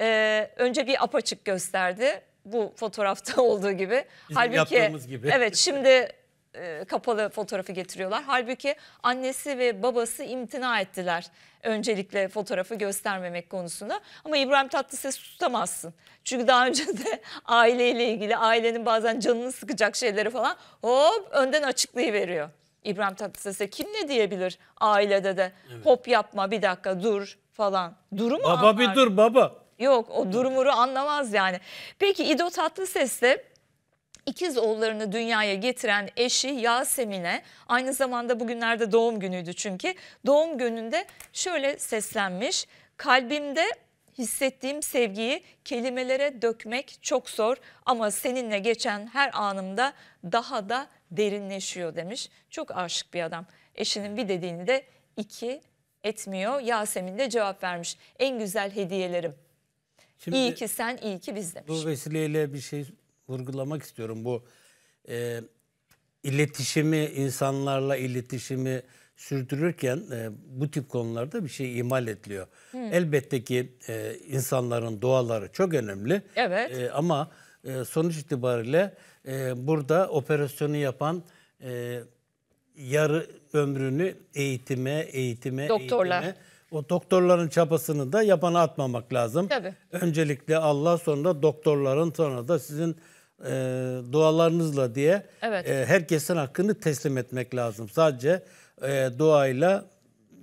Ee, önce bir apaçık gösterdi bu fotoğrafta <laughs> olduğu gibi. Bizim Halbuki, yaptığımız gibi. Evet şimdi e, kapalı fotoğrafı getiriyorlar. Halbuki annesi ve babası imtina ettiler öncelikle fotoğrafı göstermemek konusunda. Ama İbrahim Tatlıses'i tutamazsın. Çünkü daha önce de <laughs> aileyle ilgili ailenin bazen canını sıkacak şeyleri falan hop önden açıklayıveriyor. İbrahim Tatlıses'e kim ne diyebilir ailede de evet. hop yapma bir dakika dur falan. Durumu baba anlar. bir dur baba. Yok o durumuru anlamaz yani. Peki İdo Tatlıses'le ikiz oğullarını dünyaya getiren eşi Yasemin'e aynı zamanda bugünlerde doğum günüydü çünkü doğum gününde şöyle seslenmiş. Kalbimde hissettiğim sevgiyi kelimelere dökmek çok zor ama seninle geçen her anımda daha da derinleşiyor demiş. Çok aşık bir adam. Eşinin bir dediğini de iki etmiyor. Yasemin de cevap vermiş. En güzel hediyelerim. Şimdi, iyi ki sen, iyi ki biz demiş. Bu vesileyle bir şey vurgulamak istiyorum. Bu e, iletişimi, insanlarla iletişimi sürdürürken e, bu tip konularda bir şey imal ediliyor. Hmm. Elbette ki e, insanların doğaları çok önemli. Evet. E, ama e, sonuç itibariyle e, burada operasyonu yapan e, yarı ömrünü eğitime, eğitime, Doktorlar. eğitime o doktorların çabasını da yapana atmamak lazım. Tabii. Öncelikle Allah sonra da doktorların sonra da sizin e, dualarınızla diye evet. e, herkesin hakkını teslim etmek lazım. Sadece e, duayla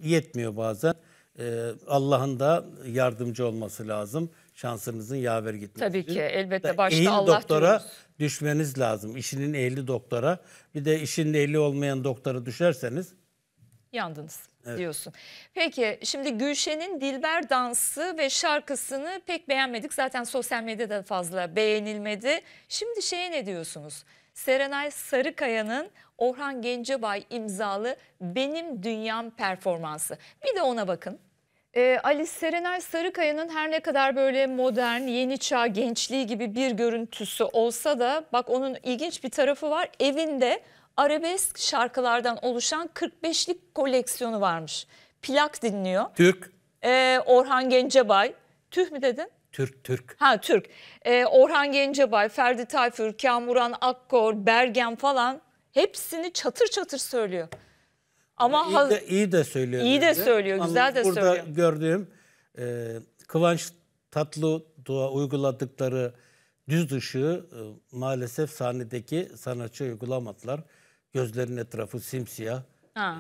yetmiyor bazen. E, Allah'ın da yardımcı olması lazım. Şansınızın yaver gitmesi. Tabii ki elbette da, başta eğil doktora diyoruz. düşmeniz lazım. İşinin ehli doktora. Bir de işinin ehli olmayan doktora düşerseniz yandınız. Evet. diyorsun. Peki şimdi Gülşen'in Dilber dansı ve şarkısını pek beğenmedik. Zaten sosyal medyada fazla beğenilmedi. Şimdi şeye ne diyorsunuz? Serenay Sarıkaya'nın Orhan Gencebay imzalı Benim Dünyam performansı. Bir de ona bakın. Ee, Ali Serenay Sarıkaya'nın her ne kadar böyle modern, yeni çağ, gençliği gibi bir görüntüsü olsa da bak onun ilginç bir tarafı var. Evinde arabesk şarkılardan oluşan 45'lik koleksiyonu varmış. Plak dinliyor. Türk. Ee, Orhan Gencebay. Tüh mü dedin? Türk, Türk. Ha Türk. Ee, Orhan Gencebay, Ferdi Tayfur, Kamuran Akkor, Bergen falan hepsini çatır çatır söylüyor. Ama iyi de, iyi de söylüyor. İyi de bence. söylüyor, Ama güzel de burada söylüyor. Burada gördüğüm e, Kıvanç Tatlıtuğ'a uyguladıkları düz dışı, e, maalesef sahnedeki sanatçı uygulamadılar. Gözlerin etrafı simsiyah. Ha.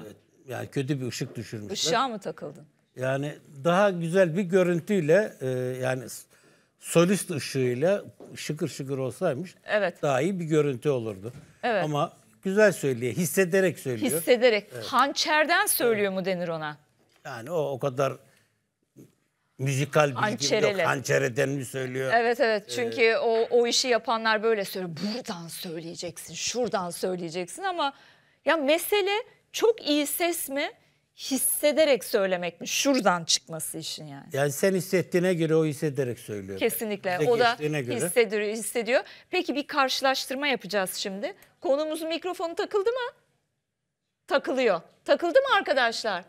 Ee, yani kötü bir ışık düşürmüşler. Işığa mı takıldın? Yani daha güzel bir görüntüyle e, yani solist ışığıyla şıkır şıkır olsaymış evet. daha iyi bir görüntü olurdu. Evet. Ama güzel söylüyor, hissederek söylüyor. Hissederek. Evet. Hançerden söylüyor evet. mu denir ona? Yani o o kadar müzikal bilgim Hançereli. yok. Hançereden mi söylüyor? Evet evet ee, çünkü ee, o, o işi yapanlar böyle söylüyor. Buradan söyleyeceksin, şuradan söyleyeceksin ama ya mesele çok iyi ses mi? hissederek söylemek mi Şuradan çıkması işin yani. Yani sen hissettiğine göre o hissederek söylüyor. Kesinlikle. o da hissediyor, hissediyor. Peki bir karşılaştırma yapacağız şimdi. Konumuzun mikrofonu takıldı mı? Takılıyor. Takıldı mı arkadaşlar?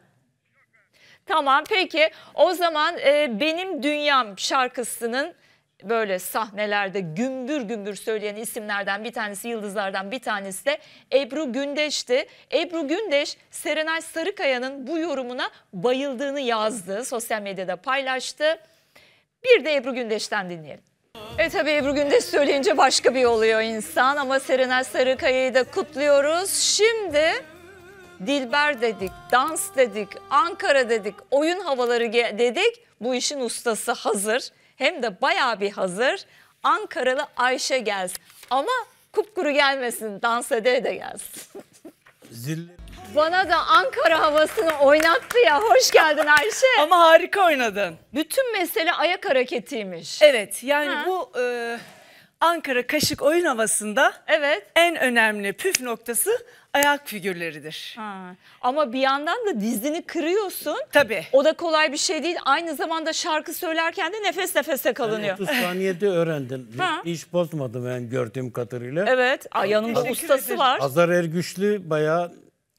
Tamam peki o zaman e, Benim Dünyam şarkısının böyle sahnelerde gümbür gümbür söyleyen isimlerden bir tanesi yıldızlardan bir tanesi de Ebru Gündeş'ti. Ebru Gündeş Serenay Sarıkaya'nın bu yorumuna bayıldığını yazdı. Sosyal medyada paylaştı. Bir de Ebru Gündeş'ten dinleyelim. E tabi Ebru Gündeş söyleyince başka bir oluyor insan ama Serenay Sarıkaya'yı da kutluyoruz. Şimdi Dilber dedik, dans dedik, Ankara dedik, oyun havaları dedik. Bu işin ustası hazır. Hem de baya bir hazır. Ankaralı Ayşe gelsin. Ama kupkuru gelmesin, dans ede de gelsin. Zil... Bana da Ankara havasını oynattı ya. Hoş geldin Ayşe. Ama harika oynadın. Bütün mesele ayak hareketiymiş. Evet yani ha. bu... E Ankara Kaşık oyun havasında evet. en önemli püf noktası ayak figürleridir. Ha. Ama bir yandan da dizini kırıyorsun. Tabii. O da kolay bir şey değil. Aynı zamanda şarkı söylerken de nefes nefese kalınıyor. Yani 30 saniyede öğrendim. <laughs> Ha. Hiç bozmadım ben gördüğüm kadarıyla. Evet. Aa, yanımda ustası var. Azar Ergüçlü bayağı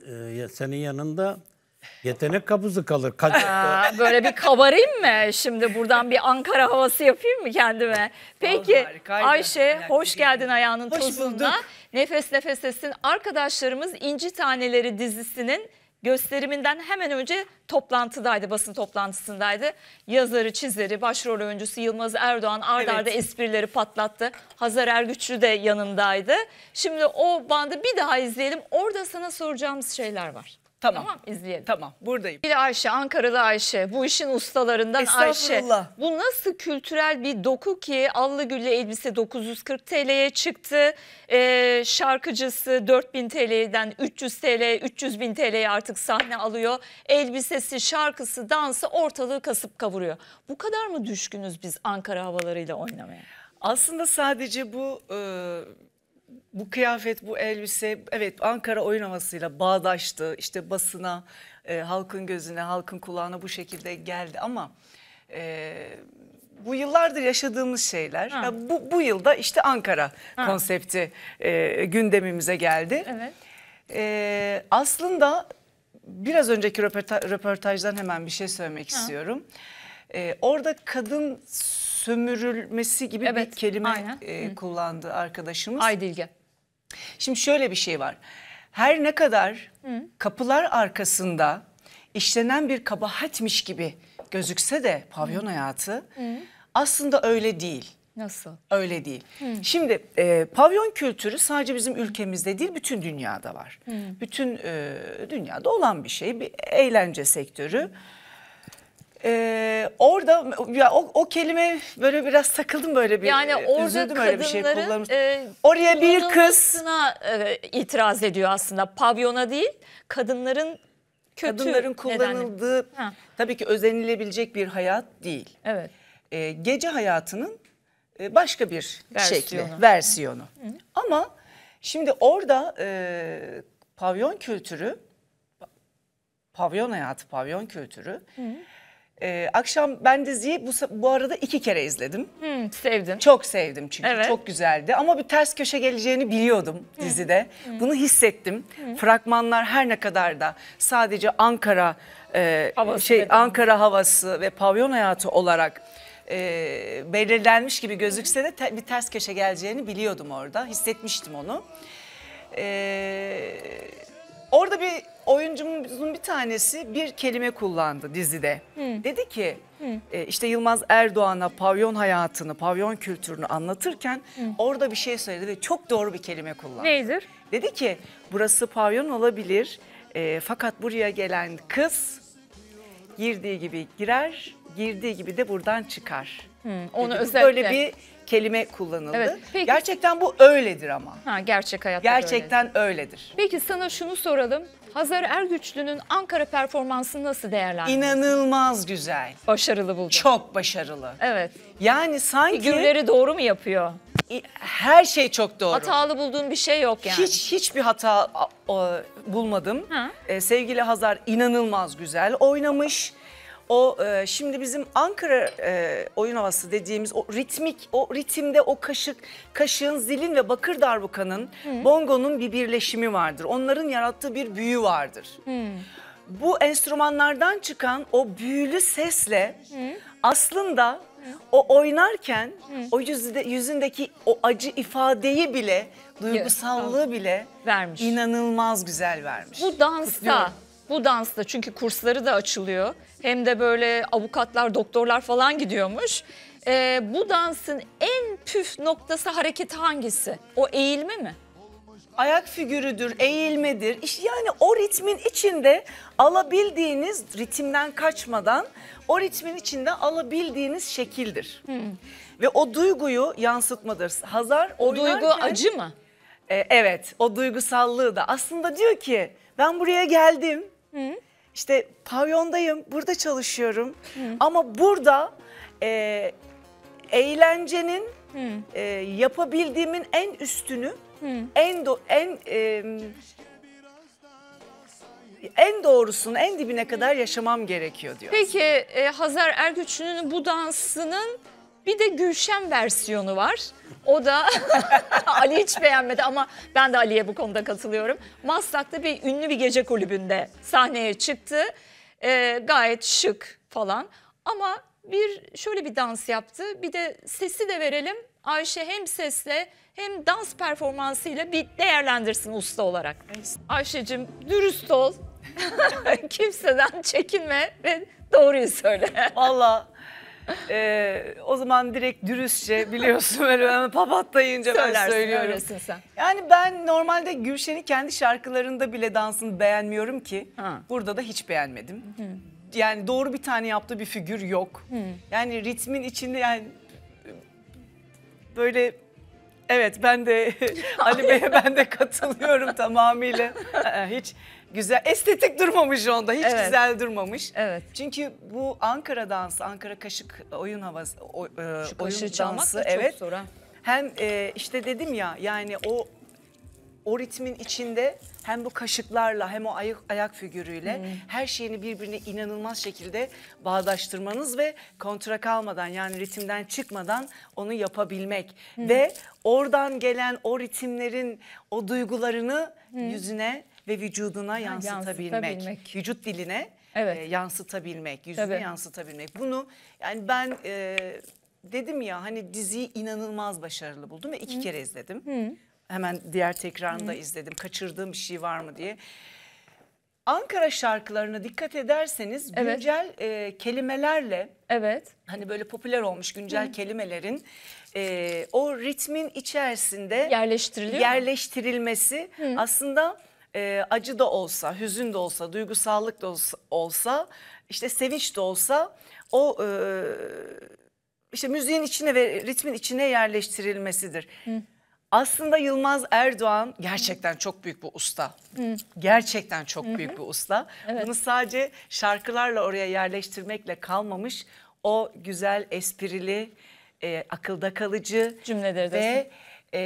e, senin yanında Yetenek kabızı kalır. Aa, böyle bir kabarayım mı? Şimdi buradan bir Ankara havası yapayım mı kendime? Peki Vallahi, Ayşe hoş geldin ayağının hoş tozunda. Bulduk. Nefes nefesesin. Arkadaşlarımız İnci Taneleri dizisinin gösteriminden hemen önce toplantıdaydı, basın toplantısındaydı. Yazarı, çizeri, başrol oyuncusu Yılmaz Erdoğan ard arda evet. esprileri patlattı. Hazar Ergüçlü de yanındaydı. Şimdi o bandı bir daha izleyelim. Orada sana soracağımız şeyler var. Tamam. Tamam izleyelim. Tamam buradayım. Bir Ayşe, Ankaralı Ayşe, bu işin ustalarından Ayşe. Bu nasıl kültürel bir doku ki allı güllü elbise 940 TL'ye çıktı. Ee, şarkıcısı 4000 TL'den 300 TL, 300 bin TL'ye artık sahne alıyor. Elbisesi, şarkısı, dansı ortalığı kasıp kavuruyor. Bu kadar mı düşkünüz biz Ankara havalarıyla oynamaya? Aslında sadece bu... E bu kıyafet, bu elbise evet Ankara oyun havasıyla bağdaştı. İşte basına, e, halkın gözüne, halkın kulağına bu şekilde geldi ama e, bu yıllardır yaşadığımız şeyler. Ya bu, bu yılda işte Ankara ha. konsepti e, gündemimize geldi. Evet. E, aslında biraz önceki röportajdan hemen bir şey söylemek ha. istiyorum. E, orada kadın sömürülmesi gibi evet, bir kelime e, kullandı arkadaşımız. Aydilge. Şimdi şöyle bir şey var. Her ne kadar Hı. kapılar arkasında işlenen bir kabahatmiş gibi gözükse de pavyon Hı. hayatı Hı. aslında öyle değil. Nasıl? Öyle değil. Hı. Şimdi e, pavyon kültürü sadece bizim ülkemizde değil bütün dünyada var. Hı. Bütün e, dünyada olan bir şey. Bir eğlence sektörü. Hı ee, orada ya o, o kelime böyle biraz takıldım böyle bir yani e, orada kadınları, öyle bir şey kullanmış. E, Oraya bir kız e, itiraz ediyor aslında. Pavyona değil, kadınların kötü kadınların kullanıldığı tabii ki özenilebilecek bir hayat değil. Evet. E, gece hayatının e, başka bir versiyonu. şekli, versiyonu. Hı. Ama şimdi orada e, pavyon kültürü pavyon hayatı, pavyon kültürü Hı ee, akşam ben diziyi bu, bu arada iki kere izledim. Hmm, sevdin. Çok sevdim çünkü evet. çok güzeldi ama bir ters köşe geleceğini biliyordum hmm. dizide. Hmm. Bunu hissettim. Hmm. Fragmanlar her ne kadar da sadece Ankara e, havası şey Ankara havası ve pavyon hayatı olarak e, belirlenmiş gibi gözükse de te, bir ters köşe geleceğini biliyordum orada. Hissetmiştim onu. Eee Orada bir oyuncumuzun bir tanesi bir kelime kullandı dizide. Hı. Dedi ki Hı. E, işte Yılmaz Erdoğan'a pavyon hayatını, pavyon kültürünü anlatırken Hı. orada bir şey söyledi ve çok doğru bir kelime kullandı. Neydir? Dedi ki burası pavyon olabilir e, fakat buraya gelen kız girdiği gibi girer, girdiği gibi de buradan çıkar. Hı. Onu özellikle. Böyle bir kelime kullanıldı. Evet, peki. Gerçekten bu öyledir ama. Ha, gerçek hayat. Gerçekten öyledir. öyledir. Peki sana şunu soralım. Hazar Ergüçlü'nün Ankara performansını nasıl değerlendiriyorsun? İnanılmaz güzel. Başarılı buldum. Çok başarılı. Evet. Yani sanki... Figürleri doğru mu yapıyor? Her şey çok doğru. Hatalı bulduğun bir şey yok yani. Hiç hiçbir hata a, bulmadım. Ha. Ee, sevgili Hazar inanılmaz güzel oynamış. O e, şimdi bizim Ankara e, oyun havası dediğimiz o ritmik, o ritimde o kaşık, kaşığın, zilin ve bakır darbukanın, Hı. bongonun bir birleşimi vardır. Onların yarattığı bir büyü vardır. Hı. Bu enstrümanlardan çıkan o büyülü sesle Hı. aslında o oynarken Hı. o yüzde, yüzündeki o acı ifadeyi bile, duygusallığı bile vermiş. inanılmaz güzel vermiş. Bu dansta, Kutluyorum. bu dansta çünkü kursları da açılıyor. Hem de böyle avukatlar, doktorlar falan gidiyormuş. Ee, bu dansın en püf noktası hareketi hangisi? O eğilme mi? ayak figürüdür, eğilmedir. İşte yani o ritmin içinde alabildiğiniz ritimden kaçmadan o ritmin içinde alabildiğiniz şekildir. Hmm. Ve o duyguyu yansıtmadır. Hazar o oynarken, duygu acı mı? E, evet, o duygusallığı da aslında diyor ki ben buraya geldim. Hmm işte pavyondayım, burada çalışıyorum Hı. ama burada e, eğlencenin E, yapabildiğimin en üstünü, Hı. en do, en e, en doğrusunu en dibine kadar yaşamam gerekiyor diyor. Peki e, Hazar Ergüçlü'nün bu dansının bir de Gülşen versiyonu var. O da <laughs> Ali hiç beğenmedi ama ben de Ali'ye bu konuda katılıyorum. Maslak'ta bir ünlü bir gece kulübünde sahneye çıktı. Ee, gayet şık falan. Ama bir şöyle bir dans yaptı. Bir de sesi de verelim. Ayşe hem sesle hem dans performansıyla bir değerlendirsin usta olarak. Ayşe'cim dürüst ol. <laughs> Kimseden çekinme ve doğruyu söyle. Vallahi. Ee, o zaman direkt dürüstçe biliyorsun böyle ben papatya ben söylüyorum. sen. Yani ben normalde Gülşen'in kendi şarkılarında bile dansını beğenmiyorum ki. Ha. Burada da hiç beğenmedim. Yani doğru bir tane yaptığı bir figür yok. Yani ritmin içinde yani böyle evet ben de <laughs> Ali Bey'e ben de katılıyorum tamamıyla. Ee, hiç güzel estetik durmamış onda hiç Evet. güzel durmamış. Evet. Çünkü bu Ankara dansı, Ankara kaşık oyun havası, o, e, oyun kaşığı dansı da çok evet. Hem e, işte dedim ya yani o o ritmin içinde hem bu kaşıklarla hem o ayak, ayak figürüyle hmm. her şeyini birbirine inanılmaz şekilde bağdaştırmanız ve kontra kalmadan yani ritimden çıkmadan onu yapabilmek hmm. ve oradan gelen o ritimlerin o duygularını hmm. yüzüne ve vücuduna yansıtabilmek, yansıtabilmek. vücut diline evet. e, yansıtabilmek, yüzüne Tabii. yansıtabilmek. Bunu yani ben e, dedim ya hani diziyi inanılmaz başarılı buldum ve iki Hı. kere izledim. Hı. Hemen diğer tekrarında izledim. Kaçırdığım bir şey var mı diye. Ankara şarkılarına dikkat ederseniz evet. güncel e, kelimelerle evet. hani böyle popüler olmuş güncel Hı. kelimelerin e, o ritmin içerisinde yerleştirilmesi Hı. aslında e, acı da olsa, hüzün de olsa, duygusallık da olsa, işte sevinç de olsa o e, işte müziğin içine ve ritmin içine yerleştirilmesidir. Hı. Aslında Yılmaz Erdoğan gerçekten çok büyük bir usta. Hı. Gerçekten çok Hı. büyük bir usta. Evet. Bunu sadece şarkılarla oraya yerleştirmekle kalmamış. O güzel, esprili, e, akılda kalıcı cümleleri ve e,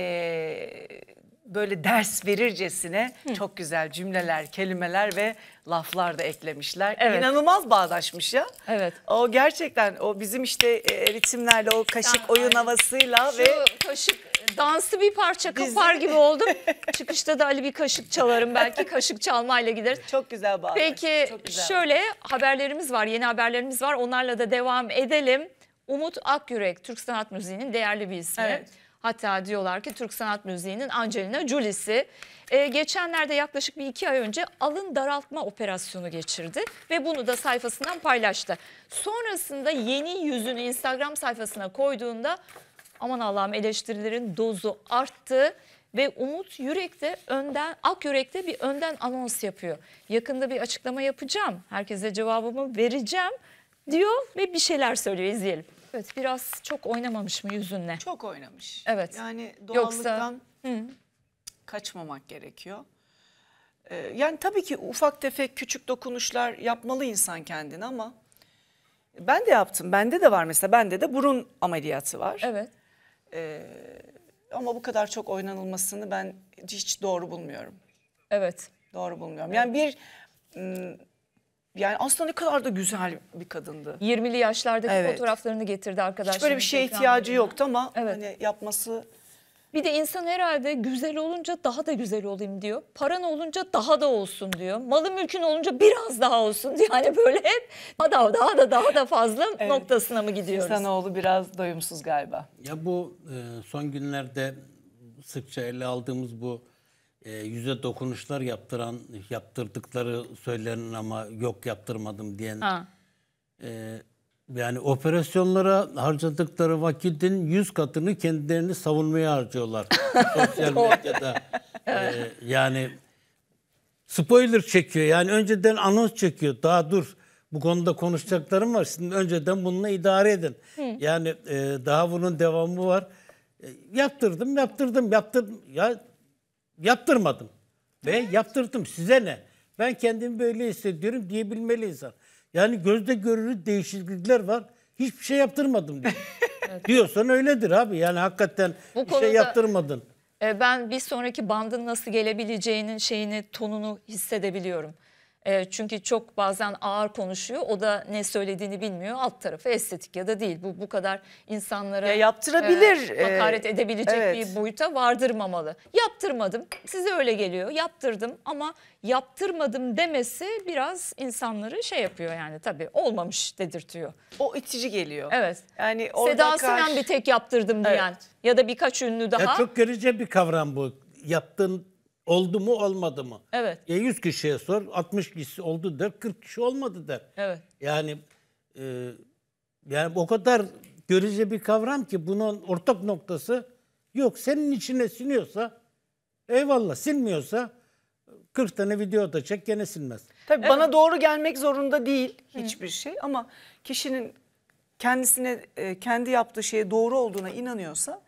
böyle ders verircesine Hı. çok güzel cümleler, kelimeler ve laflar da eklemişler. Evet. İnanılmaz bağdaşmış ya. Evet. O gerçekten o bizim işte e, ritimlerle o kaşık ben, oyun aynen. havasıyla Şu ve kaşık danslı bir parça kapar Biz... gibi <laughs> oldum. Çıkışta da Ali bir kaşık çalarım belki <laughs> kaşık çalmayla gideriz. Çok güzel bağlı. Peki Çok güzel. şöyle haberlerimiz var yeni haberlerimiz var onlarla da devam edelim. Umut Akyürek Türk Sanat Müziği'nin değerli bir ismi. Evet. Hatta diyorlar ki Türk sanat müziğinin Angelina Jolie'si. Ee, geçenlerde yaklaşık bir iki ay önce alın daraltma operasyonu geçirdi ve bunu da sayfasından paylaştı. Sonrasında yeni yüzünü Instagram sayfasına koyduğunda aman Allah'ım eleştirilerin dozu arttı ve Umut Yürek'te önden Ak Yürek'te bir önden anons yapıyor. Yakında bir açıklama yapacağım. Herkese cevabımı vereceğim diyor ve bir şeyler söylüyor izleyelim. Evet biraz çok oynamamış mı yüzünle? Çok oynamış. Evet. Yani doğallıktan Yoksa... kaçmamak gerekiyor. Ee, yani tabii ki ufak tefek küçük dokunuşlar yapmalı insan kendini ama ben de yaptım. Bende de var mesela bende de burun ameliyatı var. Evet. Ee, ama bu kadar çok oynanılmasını ben hiç doğru bulmuyorum. Evet. Doğru bulmuyorum. Yani bir yani aslında ne kadar da güzel bir kadındı. 20'li yaşlardaki Evet. fotoğraflarını getirdi arkadaşlar. Hiç böyle bir şey ihtiyacı yoktu ama Evet. hani yapması Bir de insan herhalde güzel olunca daha da güzel olayım diyor. Paran olunca daha da olsun diyor. Malı mülkün olunca biraz daha olsun diyor. Yani böyle hep daha, da daha da daha da fazla noktasına mı gidiyoruz? insanoğlu biraz doyumsuz galiba. Ya bu e, son günlerde sıkça ele aldığımız bu e, yüze dokunuşlar yaptıran, yaptırdıkları söylenen ama yok yaptırmadım diyen ha. e, yani operasyonlara harcadıkları vakitin yüz katını kendilerini savunmaya harcıyorlar <laughs> sosyal medyada. e, yani spoiler çekiyor. Yani önceden anons çekiyor. Daha dur bu konuda konuşacaklarım var. Şimdi önceden bununla idare edin. Hı. Yani e, daha bunun devamı var. E, yaptırdım, yaptırdım, yaptırdım. Ya Yaptırmadım. Ve yaptırdım. Size ne? Ben kendimi böyle hissediyorum diyebilmeli insan. Yani gözde görülür değişiklikler var. Hiçbir şey yaptırmadım diyor. <laughs> Diyorsan öyledir abi. Yani hakikaten Bu bir şey yaptırmadın. E, ben bir sonraki bandın nasıl gelebileceğinin şeyini, tonunu hissedebiliyorum. Ee, çünkü çok bazen ağır konuşuyor. O da ne söylediğini bilmiyor. Alt tarafı estetik ya da değil. Bu bu kadar insanlara ya e, yaptırabilir. E, hakaret edebilecek evet. bir boyuta vardırmamalı. Yaptırmadım. Size öyle geliyor. Yaptırdım ama yaptırmadım demesi biraz insanları şey yapıyor yani tabii olmamış dedirtiyor. O itici geliyor. Evet. Yani Seda Sinan karşı... bir tek yaptırdım diyen evet. ya da birkaç ünlü daha. Ya çok görece bir kavram bu. Yaptın Oldu mu olmadı mı? Evet. E 100 kişiye sor 60 kişi oldu der 40 kişi olmadı der. Evet. Yani e, yani o kadar görece bir kavram ki bunun ortak noktası yok. Senin içine siniyorsa eyvallah sinmiyorsa 40 tane video atacak gene sinmez. Tabii evet. bana doğru gelmek zorunda değil hiçbir Hı. şey ama kişinin kendisine e, kendi yaptığı şeye doğru olduğuna inanıyorsa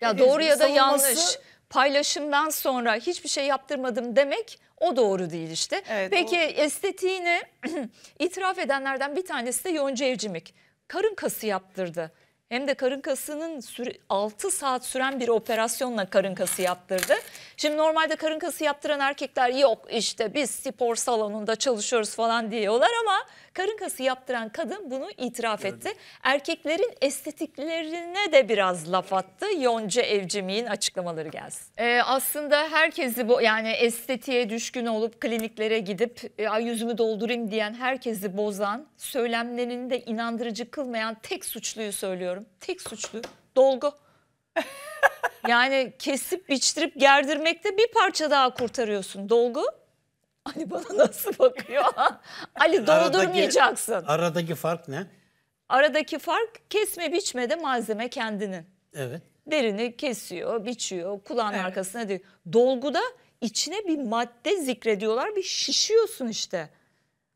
ya e, doğru ya da yanlış paylaşımdan sonra hiçbir şey yaptırmadım demek o doğru değil işte. Evet, Peki o... estetiğini <clears throat> itiraf edenlerden bir tanesi de Yonca Evcimik. Karın kası yaptırdı hem de karın kasının 6 saat süren bir operasyonla karın kası yaptırdı. Şimdi normalde karın kası yaptıran erkekler yok işte biz spor salonunda çalışıyoruz falan diyorlar ama karın kası yaptıran kadın bunu itiraf etti. Evet. Erkeklerin estetiklerine de biraz laf attı. Yonca Evcimik'in açıklamaları gelsin. Ee, aslında herkesi bu yani estetiğe düşkün olup kliniklere gidip e, ya yüzümü doldurayım diyen herkesi bozan, söylemlerini de inandırıcı kılmayan tek suçluyu söylüyorum söylüyorum. Tek suçlu dolgu. <laughs> yani kesip biçtirip gerdirmekte bir parça daha kurtarıyorsun dolgu. Ali bana nasıl bakıyor? <laughs> Ali doldurmayacaksın. Aradaki, aradaki fark ne? Aradaki fark kesme biçmede malzeme kendinin. Evet. Derini kesiyor, biçiyor, kulağın evet. arkasına diyor. Dolguda içine bir madde zikrediyorlar, bir şişiyorsun işte.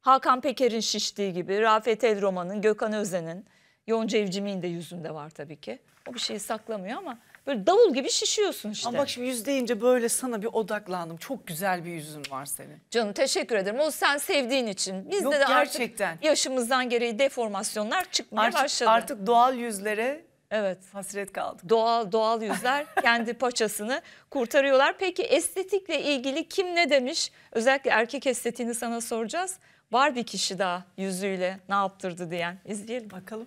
Hakan Peker'in şiştiği gibi, Rafet El Roman'ın, Gökhan Özen'in. Yonca Evcimik'in de yüzünde var tabii ki. O bir şeyi saklamıyor ama böyle davul gibi şişiyorsun işte. Ama bak şimdi yüz deyince böyle sana bir odaklandım. Çok güzel bir yüzün var senin. Canım teşekkür ederim. O sen sevdiğin için. Bizde Yok, de gerçekten. artık yaşımızdan gereği deformasyonlar çıkmaya artık, başladı. Artık doğal yüzlere Evet. Hasret kaldık. Doğal doğal yüzler <laughs> kendi paçasını kurtarıyorlar. Peki estetikle ilgili kim ne demiş? Özellikle erkek estetiğini sana soracağız. Var bir kişi daha yüzüyle ne yaptırdı diyen. İzleyelim. Bakalım.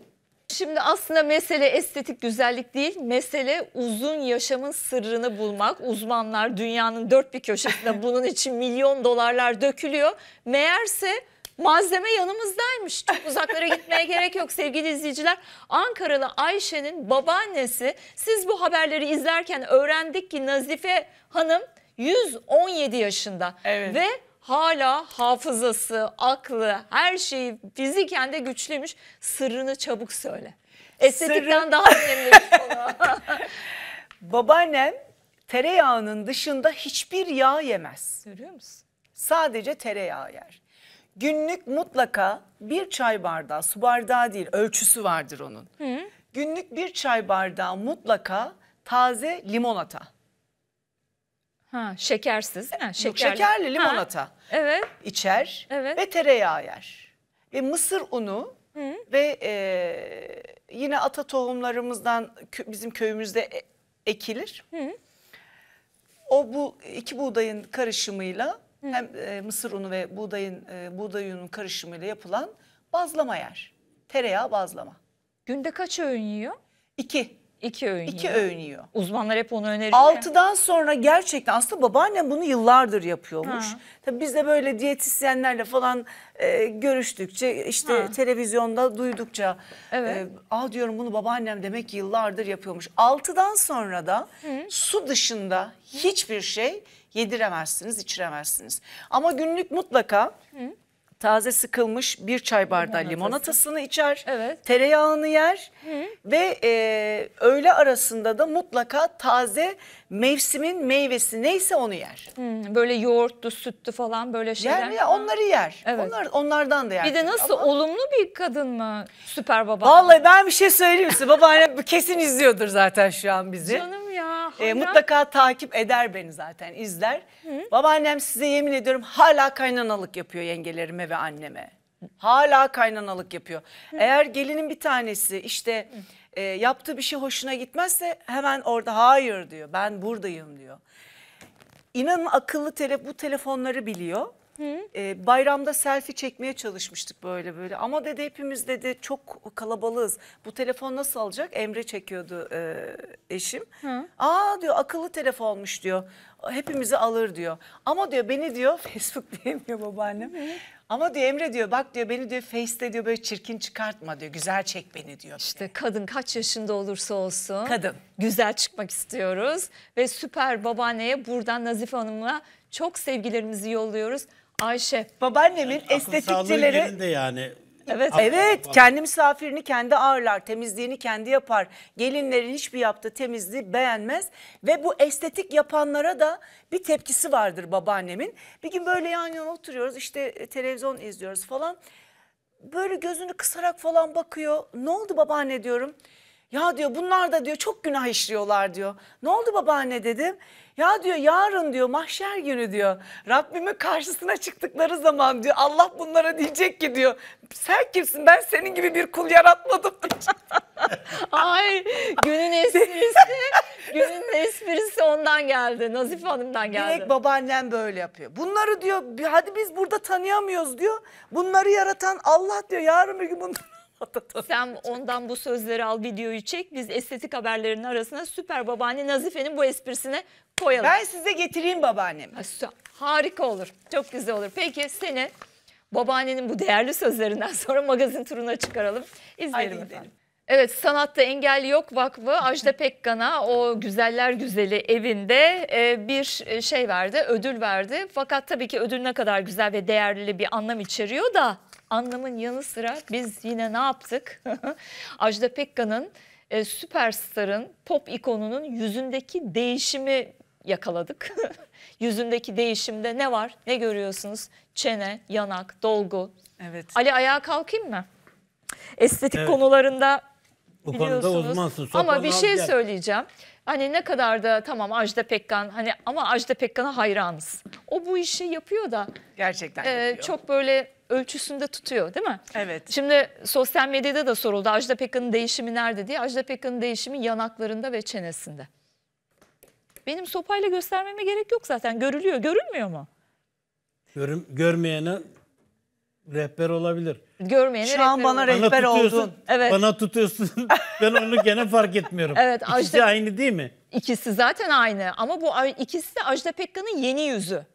Şimdi aslında mesele estetik güzellik değil, mesele uzun yaşamın sırrını bulmak. Uzmanlar dünyanın dört bir köşesinde <laughs> bunun için milyon dolarlar dökülüyor. Meğerse malzeme yanımızdaymış. Çok uzaklara gitmeye gerek yok sevgili izleyiciler. Ankaralı Ayşe'nin babaannesi siz bu haberleri izlerken öğrendik ki Nazife Hanım 117 yaşında evet. ve hala hafızası, aklı, her şeyi fiziken de güçlüymüş. Sırrını çabuk söyle. Estetikten Sırrı... daha önemli bir konu. <laughs> Babaannem tereyağının dışında hiçbir yağ yemez. Görüyor musun? Sadece tereyağı yer. Günlük mutlaka bir çay bardağı, su bardağı değil ölçüsü vardır onun. Hı. Günlük bir çay bardağı mutlaka taze limonata. Ha, şekersiz değil mi? Şekerli, Yok, şekerli limonata. Ha, evet. İçer evet. ve tereyağı yer. Ve mısır unu Hı. ve e, yine ata tohumlarımızdan bizim köyümüzde e, ekilir. Hı. O bu iki buğdayın karışımıyla Hı. hem e, mısır unu ve buğdayın e, buğday ununun karışımıyla yapılan bazlama yer. Tereyağı bazlama. Günde kaç öğün yiyor? İki. İki öğün İki yiyor. öğün yiyor. Uzmanlar hep onu öneriyor. Altıdan sonra gerçekten aslında babaannem bunu yıllardır yapıyormuş. Ha. Tabii biz de böyle diyetisyenlerle falan e, görüştükçe işte ha. televizyonda duydukça evet. e, ah diyorum bunu babaannem demek ki yıllardır yapıyormuş. Altıdan sonra da Hı. su dışında hiçbir şey yediremezsiniz, içiremezsiniz. Ama günlük mutlaka... Hı taze sıkılmış bir çay bardağı limonatasını içer. Evet. Tereyağını yer Hı. ve e, öğle arasında da mutlaka taze mevsimin meyvesi neyse onu yer. Hmm, böyle yoğurtlu, sütlü falan böyle şeyler. Yer mi? Onları yer. Evet. Onlar, onlardan da yer. Bir de nasıl Ama... olumlu bir kadın mı? Süper baba. Vallahi ben bir şey söyleyeyim size. Babaannem kesin izliyordur zaten şu an bizi. Canım ya. E, mutlaka takip eder beni zaten izler. Hı? Babaannem size yemin ediyorum hala kaynanalık yapıyor yengelerime ve anneme. Hala kaynanalık yapıyor. Hı. Eğer gelinin bir tanesi işte... Hı e, yaptığı bir şey hoşuna gitmezse hemen orada hayır diyor ben buradayım diyor. İnanın akıllı tele, bu telefonları biliyor. Hı. E, bayramda selfie çekmeye çalışmıştık böyle böyle ama dedi hepimiz dedi çok kalabalığız. Bu telefon nasıl alacak? Emre çekiyordu e, eşim. Hı. Aa diyor akıllı telefonmuş diyor. Hepimizi alır diyor. Ama diyor beni diyor <laughs> Facebook diyemiyor babaannem. Hı. Ama diyor Emre diyor bak diyor beni diyor face'te diyor böyle çirkin çıkartma diyor. Güzel çek beni diyor. İşte diyor. kadın kaç yaşında olursa olsun. Kadın. Güzel çıkmak istiyoruz. Ve süper babaanneye buradan Nazife Hanım'a çok sevgilerimizi yolluyoruz. Ayşe. Babaannemin yani estetikçileri. de yani Evet. evet kendi misafirini kendi ağırlar, temizliğini kendi yapar. Gelinlerin hiçbir yaptığı temizliği beğenmez ve bu estetik yapanlara da bir tepkisi vardır babaannemin. Bir gün böyle yan yana oturuyoruz işte e, televizyon izliyoruz falan. Böyle gözünü kısarak falan bakıyor. Ne oldu babaanne diyorum. Ya diyor bunlar da diyor çok günah işliyorlar diyor. Ne oldu babaanne dedim. Ya diyor yarın diyor mahşer günü diyor. Rabbimin karşısına çıktıkları zaman diyor Allah bunlara diyecek ki diyor. Sen kimsin ben senin gibi bir kul yaratmadım. <laughs> Ay günün esprisi. günün esprisi ondan geldi. Nazife Hanım'dan geldi. Direkt babaannem böyle yapıyor. Bunları diyor hadi biz burada tanıyamıyoruz diyor. Bunları yaratan Allah diyor yarın bir gün bunları sen ondan bu sözleri al videoyu çek. Biz estetik haberlerinin arasına süper babaanne Nazife'nin bu esprisine koyalım. Ben size getireyim babaannemi. harika olur. Çok güzel olur. Peki seni babaannenin bu değerli sözlerinden <laughs> sonra magazin turuna çıkaralım. İzleyelim Haydi efendim. Gidelim. Evet Sanatta Engel Yok Vakfı Ajda Pekkan'a o güzeller güzeli evinde e, bir e, şey verdi, ödül verdi. Fakat tabii ki ödül ne kadar güzel ve değerli bir anlam içeriyor da anlamın yanı sıra biz yine ne yaptık? <laughs> Ajda Pekka'nın e, süperstarın, pop ikonunun yüzündeki değişimi yakaladık. <laughs> yüzündeki değişimde ne var? Ne görüyorsunuz? Çene, yanak, dolgu. Evet. Ali ayağa kalkayım mı? Estetik evet. konularında biliyorsunuz. Ama bir şey gel. söyleyeceğim. Hani ne kadar da tamam Ajda Pekkan hani ama Ajda Pekkan'a hayranız. O bu işi yapıyor da. Gerçekten e, yapıyor. Çok böyle ölçüsünde tutuyor değil mi? Evet. Şimdi sosyal medyada da soruldu Ajda Pekkan'ın değişimi nerede diye. Ajda Pekkan'ın değişimi yanaklarında ve çenesinde. Benim sopayla göstermeme gerek yok zaten. Görülüyor. Görülmüyor mu? Görüm, görmeyene rehber olabilir. Görmeyene Şu an bana rehber, rehber oldun. Evet. Bana tutuyorsun. <laughs> ben onu gene fark etmiyorum. Evet. İkisi Ajda, aynı değil mi? İkisi zaten aynı ama bu ikisi de Ajda Pekkan'ın yeni yüzü.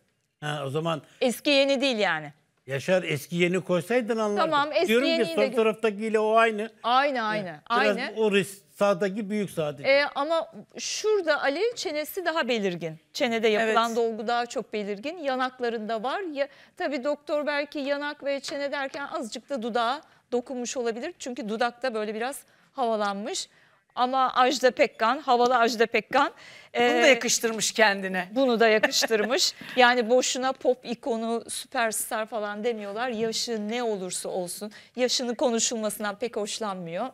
Ha, o zaman eski yeni değil yani. Yaşar eski yeni koysaydın anlardım. Tamam eski Diyorum ki son taraftakiyle o aynı. Aynı aynı. Biraz aynı. o risk Sağdaki büyük saatlik. Ee, ama şurada Ali çenesi daha belirgin. Çenede yapılan Evet. dolgu daha çok belirgin. Yanaklarında var. Ya, tabii doktor belki yanak ve çene derken azıcık da dudağa dokunmuş olabilir. Çünkü dudakta böyle biraz havalanmış. Ama Ajda Pekkan, havalı Ajda Pekkan. Bunu da ee, yakıştırmış kendine. Bunu da yakıştırmış. <laughs> Yani boşuna pop ikonu, süperstar falan demiyorlar. Yaşı ne olursa olsun. Yaşını konuşulmasından pek hoşlanmıyor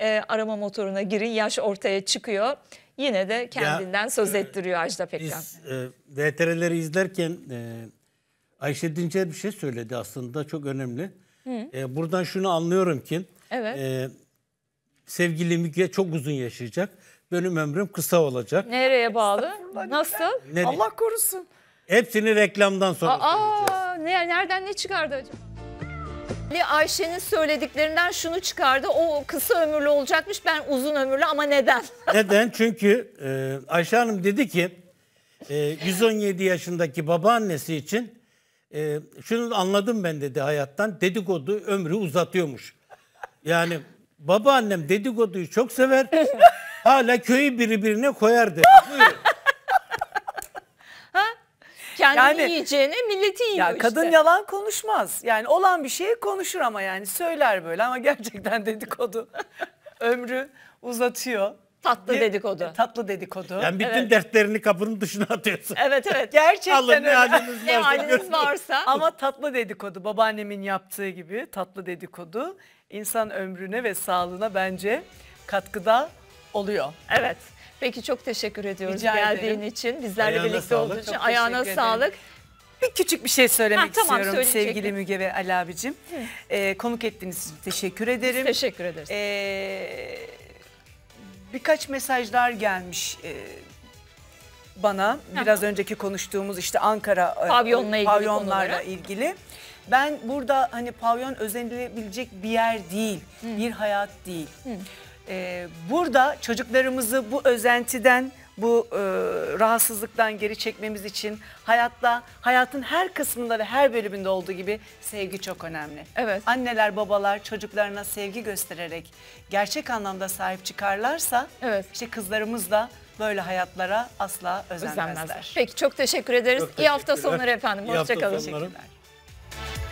e, arama motoruna girin yaş ortaya çıkıyor. Yine de kendinden ya, söz e, ettiriyor Ajda Pekkan. Biz e, VTR'leri izlerken e, Ayşe Dinçer bir şey söyledi aslında çok önemli. Hı. E, buradan şunu anlıyorum ki evet. e, sevgili Müge çok uzun yaşayacak. Benim ömrüm kısa olacak. Nereye bağlı? Nasıl? Nereye? Allah korusun. Hepsini reklamdan sonra aa, aa, ne, nereden ne çıkardı acaba? Ve Ayşe'nin söylediklerinden şunu çıkardı. O kısa ömürlü olacakmış ben uzun ömürlü ama neden? <laughs> neden? Çünkü e, Ayşe Hanım dedi ki e, 117 yaşındaki babaannesi için e, şunu anladım ben dedi hayattan dedikodu ömrü uzatıyormuş. Yani babaannem dedikoduyu çok sever <laughs> hala köyü birbirine koyardı. Buyurun kendi yani, yiyeceğine milleti yiyor ya işte. Kadın yalan konuşmaz. Yani olan bir şeyi konuşur ama yani söyler böyle ama gerçekten <laughs> dedikodu ömrü uzatıyor. Tatlı bir, dedikodu. Tatlı dedikodu. Yani bütün evet. dertlerini kapının dışına atıyorsun. Evet evet. Gerçekten Alın, ne haliniz varsa. Ne haliniz varsa. Ama tatlı dedikodu babaannemin yaptığı gibi tatlı dedikodu insan ömrüne ve sağlığına bence katkıda oluyor. Evet. Peki çok teşekkür ediyoruz Rica geldiğin ederim. için. Bizlerle Ayağına birlikte sağlık. olduğun için. Çok Ayağına sağlık. Bir küçük bir şey söylemek Ha, tamam, istiyorum sevgili Müge ve Ali abicim. Ee, konuk ettiğiniz için teşekkür ederim. Teşekkür ederiz. Ee, birkaç mesajlar gelmiş e, bana. Biraz önceki konuştuğumuz işte Ankara e, Pavyonla ilgili pavyonlarla konulara. ilgili. Ben burada hani pavyon özenilebilecek bir yer değil, bir hayat değil e, burada çocuklarımızı bu özentiden bu e, rahatsızlıktan geri çekmemiz için hayatta hayatın her kısmında ve her bölümünde olduğu gibi sevgi çok önemli. Evet. Anneler babalar çocuklarına sevgi göstererek gerçek anlamda sahip çıkarlarsa evet. işte kızlarımız da böyle hayatlara asla özenmezler. özenmezler. Peki çok teşekkür ederiz. Çok İyi hafta sonları efendim. Hoşçakalın. Teşekkürler.